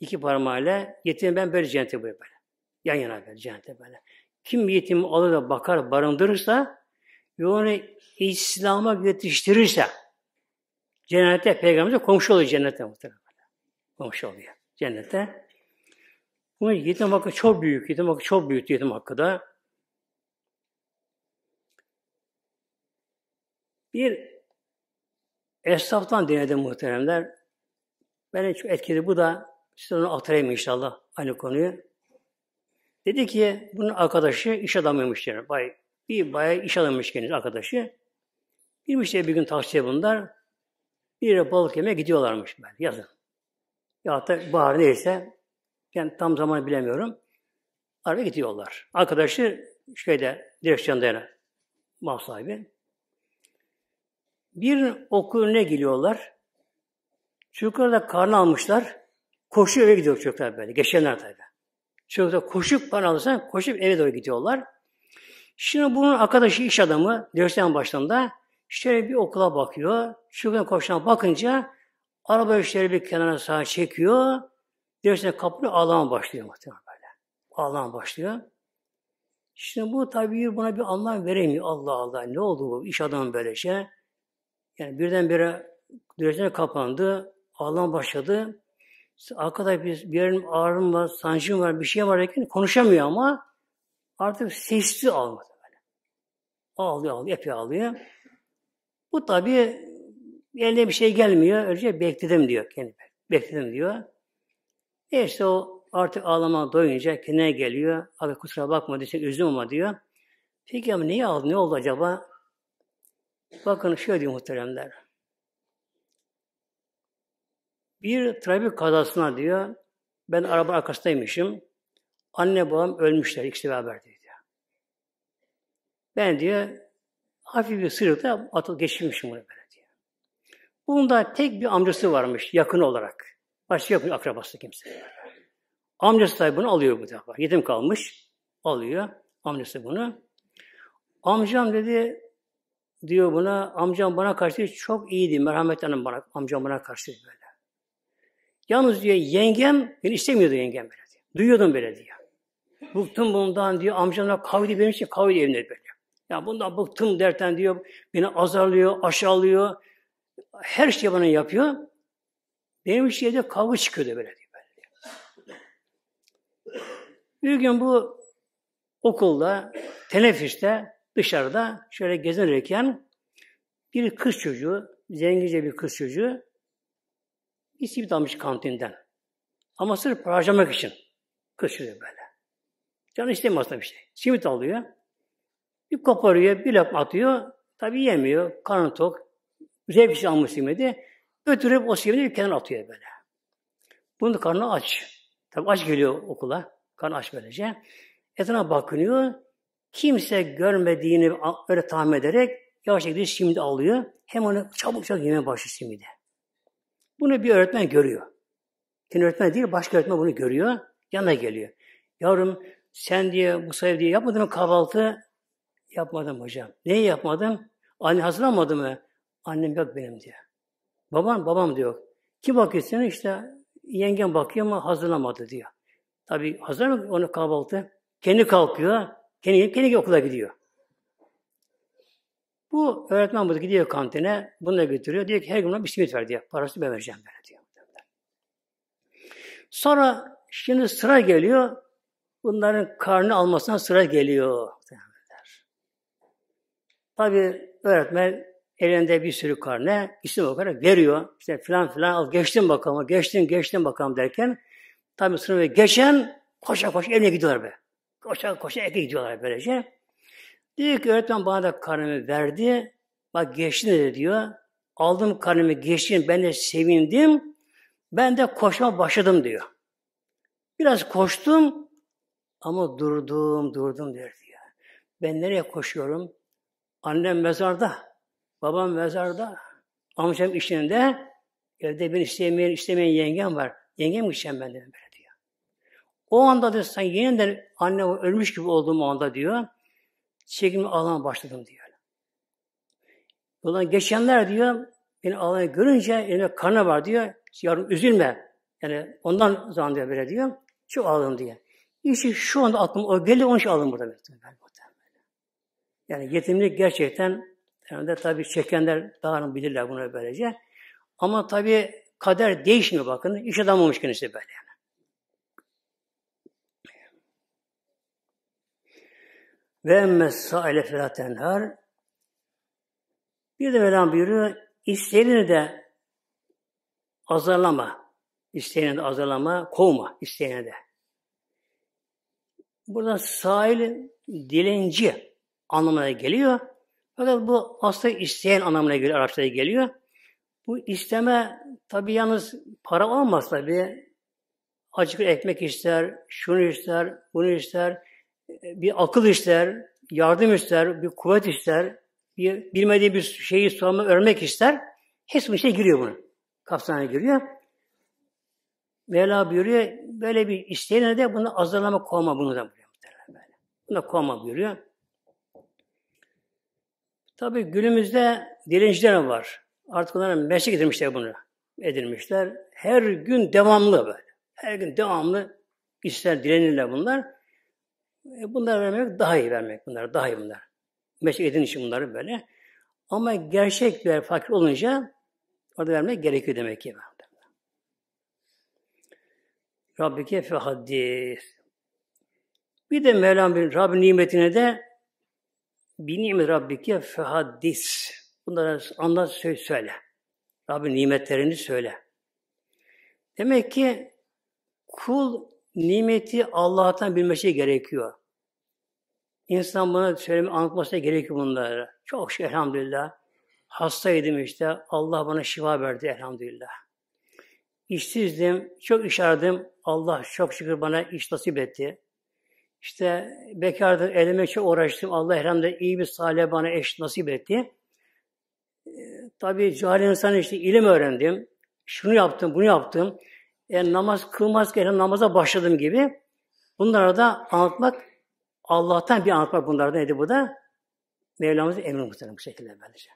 iki parmağıyla yetime ben böyle cennete buyuruyor böyle. Yan yana böyle cennete böyle. Kim yetimi alır da bakar barındırırsa ve onu İslam'a yetiştirirse cennete peygamberimize komşu oluyor cennete muhtemelen. Komşu oluyor cennete. Bu yetim hakkı çok büyük. Yetim hakkı çok büyük yetim hakkı da. Bir esnaftan denedim muhteremler. Beni çok etkili bu da size onu aktarayım inşallah aynı konuyu. Dedi ki bunun arkadaşı iş adamıymış yani. Bay İyi bayağı iş alınmış kendisi arkadaşı. Girmiş diye bir gün taksiye bunlar. Bir balık yemeye gidiyorlarmış ben yazın. Ya da bahar neyse yani tam zamanı bilemiyorum. Arada gidiyorlar. Arkadaşı şeyde direksiyonda yana mal sahibi. Bir okul önüne geliyorlar. Çocuklar da karnı almışlar. Koşuyor eve gidiyor çocuklar böyle. Geçenler tabii. Çocuklar koşup para alırsan koşup eve doğru gidiyorlar. Şimdi bunun arkadaşı iş adamı dersten başlarında şöyle bir okula bakıyor. Çocukların koşuna bakınca araba şöyle bir kenara sağa çekiyor. Dersine kapını ağlama başlıyor muhtemelen böyle. Ağlama başlıyor. Şimdi bu tabii buna bir anlam veremiyor. Allah Allah ne oldu bu iş adamı böylece? Yani birdenbire dersine kapandı. Ağlam başladı. İşte arkadaş bir yerim ağrım var, sancım var, bir şey var derken konuşamıyor ama Artık sesli ağlıyor. Böyle. Ağlıyor, ağlıyor, epey ağlıyor. Bu tabi eline bir şey gelmiyor. Önce bekledim diyor kendi. Bekledim diyor. E işte o artık ağlama doyunca kendine geliyor. Abi kusura bakma diyor, üzüm ama diyor. Peki ama niye ağladı, ne oldu acaba? Bakın şöyle diyor muhteremler. Bir trafik kazasına diyor, ben araba arkasındaymışım. Anne babam ölmüşler ikisi beraber diyor. Ben diyor hafif bir sıyrıkta atıp geçirmişim bunu böyle diyor. Bunda tek bir amcası varmış yakın olarak. Başka yakın akrabası kimse. Amcası da bunu alıyor bu defa. Yedim kalmış. Alıyor. Amcası bunu. Amcam dedi diyor buna amcam bana karşı çok iyiydi. Merhamet hanım bana, amcam bana karşı böyle. Yalnız diyor yengem ben istemiyordu yengem böyle diyor. Duyuyordum böyle diyor. Bıktım bundan diyor. Amcamla kavga benim için kavga evine böyle. Ya bundan bıktım derken diyor. Beni azarlıyor, aşağılıyor. Her şey bana yapıyor. Benim için de kavga çıkıyordu böyle diyor. Bir gün bu okulda, teneffüste, dışarıda şöyle gezinirken bir kız çocuğu, zengince bir kız çocuğu bir simit almış kantinden. Ama sırf para harcamak için. Kız çocuğu böyle. Canı istemiyor aslında bir şey. Simit alıyor. Bir koparıyor, bir lokma atıyor. Tabi yemiyor. Karnı tok. bir şey almış simidi. Ötürüp o simidi bir kenara atıyor böyle. Bunun karnı aç. Tabi aç geliyor okula. Karnı aç böylece. Etrafına bakınıyor. Kimse görmediğini öyle tahmin ederek yavaş şekilde simidi alıyor. Hem onu çabuk çabuk yemeye başlıyor simidi. Bunu bir öğretmen görüyor. Kendi öğretmen değil, başka öğretmen bunu görüyor. Yanına geliyor. Yavrum sen diye Musa'ya diye yapmadın mı kahvaltı? Yapmadım hocam. Neyi yapmadım? Anne hazırlamadı mı? Annem yok benim diye. Baban babam diyor. Kim bakıyor sana? işte yengem bakıyor ama hazırlamadı diyor. Tabi hazır mı onu kahvaltı? Kendi kalkıyor. Kendi gelip kendi okula gidiyor. Bu öğretmen burada gidiyor kantine. Bunu da götürüyor. Diyor ki her gün ona bisiklet ver diyor. Parası ben vereceğim ben diyor. Sonra şimdi sıra geliyor bunların karnı almasına sıra geliyor. Tabi öğretmen elinde bir sürü karne isim olarak veriyor. İşte filan filan al geçtin bakalım, geçtin geçtin bakalım derken tabi sınıfı geçen koşa koşa evine gidiyorlar be. Koşa koşa eve gidiyorlar böylece. Diyor ki öğretmen bana da karnemi verdi. Bak geçti dedi diyor. Aldım karnemi geçtim ben de sevindim. Ben de koşma başladım diyor. Biraz koştum. Ama durdum, durdum der diyor. Ben nereye koşuyorum? Annem mezarda, babam mezarda, amcam işinde, evde beni istemeyen, istemeyen yengem var. Yengem gideceğim ben dedim böyle diyor. O anda diyor sen yeniden anne ölmüş gibi olduğum anda diyor, çekimi ağlamaya başladım diyor. Buradan geçenler diyor, beni ağlamayı görünce yine karnı var diyor, yarın üzülme. Yani ondan zannediyor böyle diyor, çok ağladım diye. İşi şu anda aklım o geliyor, onun için alın burada muhtemelen. Yani yetimlik gerçekten yani de tabii çekenler daha bilirler bunu böylece. Ama tabii kader değişmiyor bakın. İş adamıymış kendisi böyle yani. Ve emmes sa'ile felâ Bir de Mevlam buyuruyor, isteyeni de azarlama. İsteyeni de azarlama, kovma isteyeni de. Burada sahil dilenci anlamına geliyor. Fakat bu aslında isteyen anlamına göre Arapçada geliyor. Bu isteme tabi yalnız para olmaz tabi. Acık ekmek ister, şunu ister, bunu ister, bir akıl ister, yardım ister, bir kuvvet ister, bir bilmediği bir şeyi sorma, örmek ister. Hepsi bir şey giriyor bunu. kapsana giriyor. Mevla buyuruyor, Böyle bir isteyene de bunu azalama kovma bunu da buyuruyor. Böyle. da kovma buyuruyor. Tabi günümüzde dilenciler var. Artık onlara meslek edilmişler bunu. Edilmişler. Her gün devamlı böyle. Her gün devamlı ister dilenirler bunlar. E bunlar vermek daha iyi vermek bunlar. Daha iyi bunlar. Meslek edin için bunları böyle. Ama gerçek bir fakir olunca orada vermek gerekiyor demek ki. Ben. Rabbike fehaddir. Bir de Mevlam bin Rabbin nimetine de bir nimet Rabbike fehaddis. Bunları anlat, söyle. Rabbin nimetlerini söyle. Demek ki kul nimeti Allah'tan bilmesi gerekiyor. İnsan bana söyleme, anlatması gerekiyor bunları. Çok şey elhamdülillah. Hastaydım işte. Allah bana şifa verdi elhamdülillah. İşsizdim, çok iş aradım. Allah çok şükür bana iş nasip etti. İşte bekardım, elime çok uğraştım. Allah herhalde iyi bir salih bana eş nasip etti. E, tabii cahil insan işte ilim öğrendim. Şunu yaptım, bunu yaptım. Yani e, namaz kılmazken namaza başladım gibi. Bunlara da anlatmak, Allah'tan bir anlatmak bunlardan neydi bu da? Mevlamız emri muhtemelen bu şekilde böylece.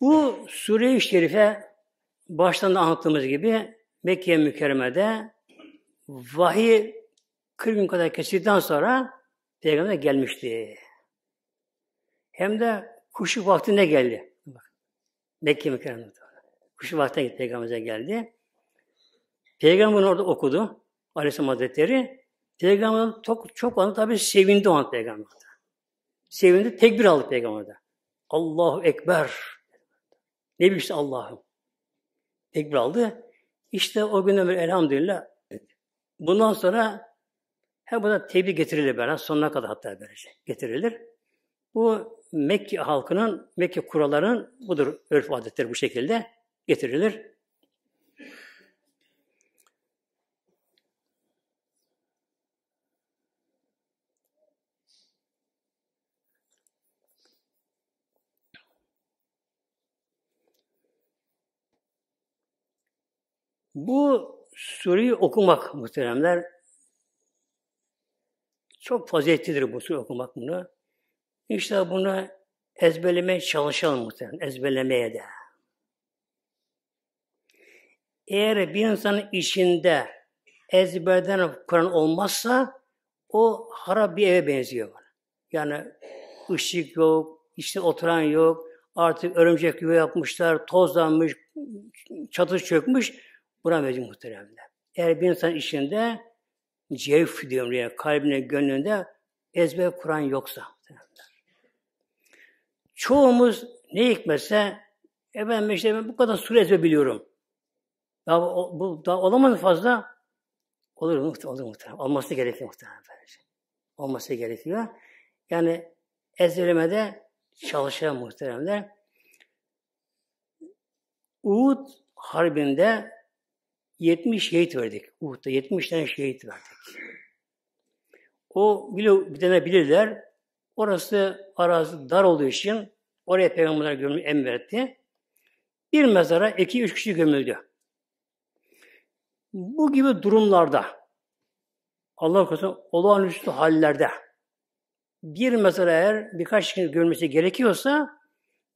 Bu sure-i şerife baştan anlattığımız gibi Mekke mükerremede vahiy 40 gün kadar kesildikten sonra Peygamber gelmişti. Hem de kuşu vaktinde geldi. Mekke mükerremede. Kuşu vaktinde gitti, Peygamber'e geldi. Peygamber orada okudu. Aleyhisselam Hazretleri. Peygamber çok, çok anı tabi sevindi o an Peygamber'de. Sevindi, tekbir aldı Peygamber'de. Allahu Ekber. Ne büyüksün Allah'ım. Tekbir aldı. İşte o gün beri elhamdülillah. Bundan sonra her buna tebrik getirilir beraber. Sonuna kadar hatta böylece getirilir. Bu Mekke halkının, Mekke kurallarının budur örf adetleri bu şekilde getirilir. Bu sureyi okumak muhteremler çok faziletlidir bu sureyi okumak bunu. İşte bunu ezberlemeye çalışalım muhterem, ezberlemeye de. Eğer bir insanın içinde ezberden Kur'an olmazsa o harap bir eve benziyor. Yani ışık yok, işte oturan yok, artık örümcek yuva yapmışlar, tozlanmış, çatı çökmüş. Buna mevcut muhteremde. Eğer bir insan içinde cevf diyorum yani kalbine, gönlünde ezber Kur'an yoksa. Çoğumuz ne hikmetse efendim işte ben bu kadar sure ezber biliyorum. Daha, bu, daha olamaz fazla. Olur mu? Olur muhtemelen. Olması gerekiyor muhtemelen. Olması gerekiyor. Yani ezberlemede çalışan muhteremler. Uğut Harbi'nde 70 şehit verdik. Uhud'da 70 tane şehit verdik. O bile bilebilirler. Orası arazi dar olduğu için oraya peygamberler gömülü verdi. Bir mezara iki üç kişi gömüldü. Bu gibi durumlarda Allah korusun olağanüstü hallerde bir mezara eğer birkaç kişi gömülmesi gerekiyorsa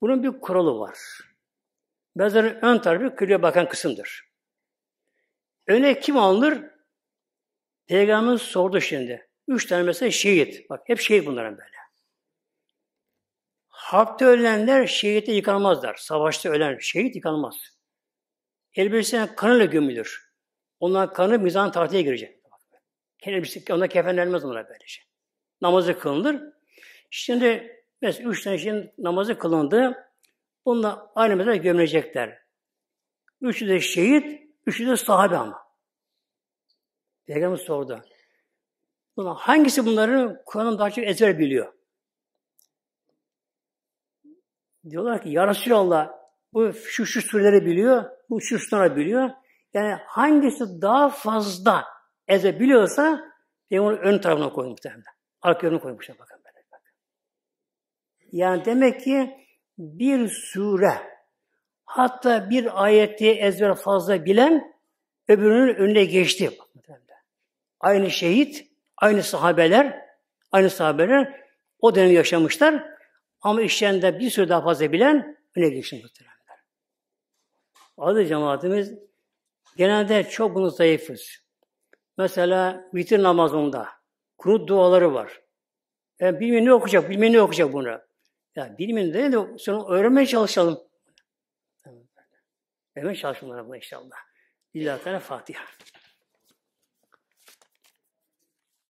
bunun bir kuralı var. Mezarın ön tarafı kıbleye bakan kısımdır. Öne kim alınır? Peygamber sordu şimdi. Üç tane mesela şehit. Bak hep şehit bunların böyle. Harpte ölenler şehitte yıkanmazlar. Savaşta ölen şehit yıkanmaz. Elbisesine kanıyla gömülür. Onların kanı mizan tahtaya girecek. Elbise, ona kefenlenmez onlara böylece. Namazı kılınır. Şimdi mesela üç tane şeyin namazı kılındı. Bununla aynı mesela gömülecekler. Üçü de şehit, Üçü de sahabe ama. Peygamber sordu. Buna hangisi bunların Kur'an'ın daha çok ezber biliyor? Diyorlar ki Ya Resulallah bu şu şu sureleri biliyor, bu şu sureleri biliyor. Yani hangisi daha fazla ezber biliyorsa onu ön tarafına koymuş muhtemelen. Arka yönüne koymuşlar bakın. Böyle. Yani demek ki bir sure Hatta bir ayeti ezber fazla bilen öbürünün önüne geçti. Aynı şehit, aynı sahabeler, aynı sahabeler o dönemi yaşamışlar. Ama işlerinde bir sürü daha fazla bilen öne geçti muhtemelenler. Azı cemaatimiz genelde çok bunu zayıfız. Mesela vitir namazında kunut duaları var. Yani bilmeyen ne okuyacak, bilmeyen ne okuyacak bunu. Ya yani bilmeyen de, de sonra öğrenmeye çalışalım. Vermeye çalışın bunlara bu inşallah. Lillahi Teala Fatiha.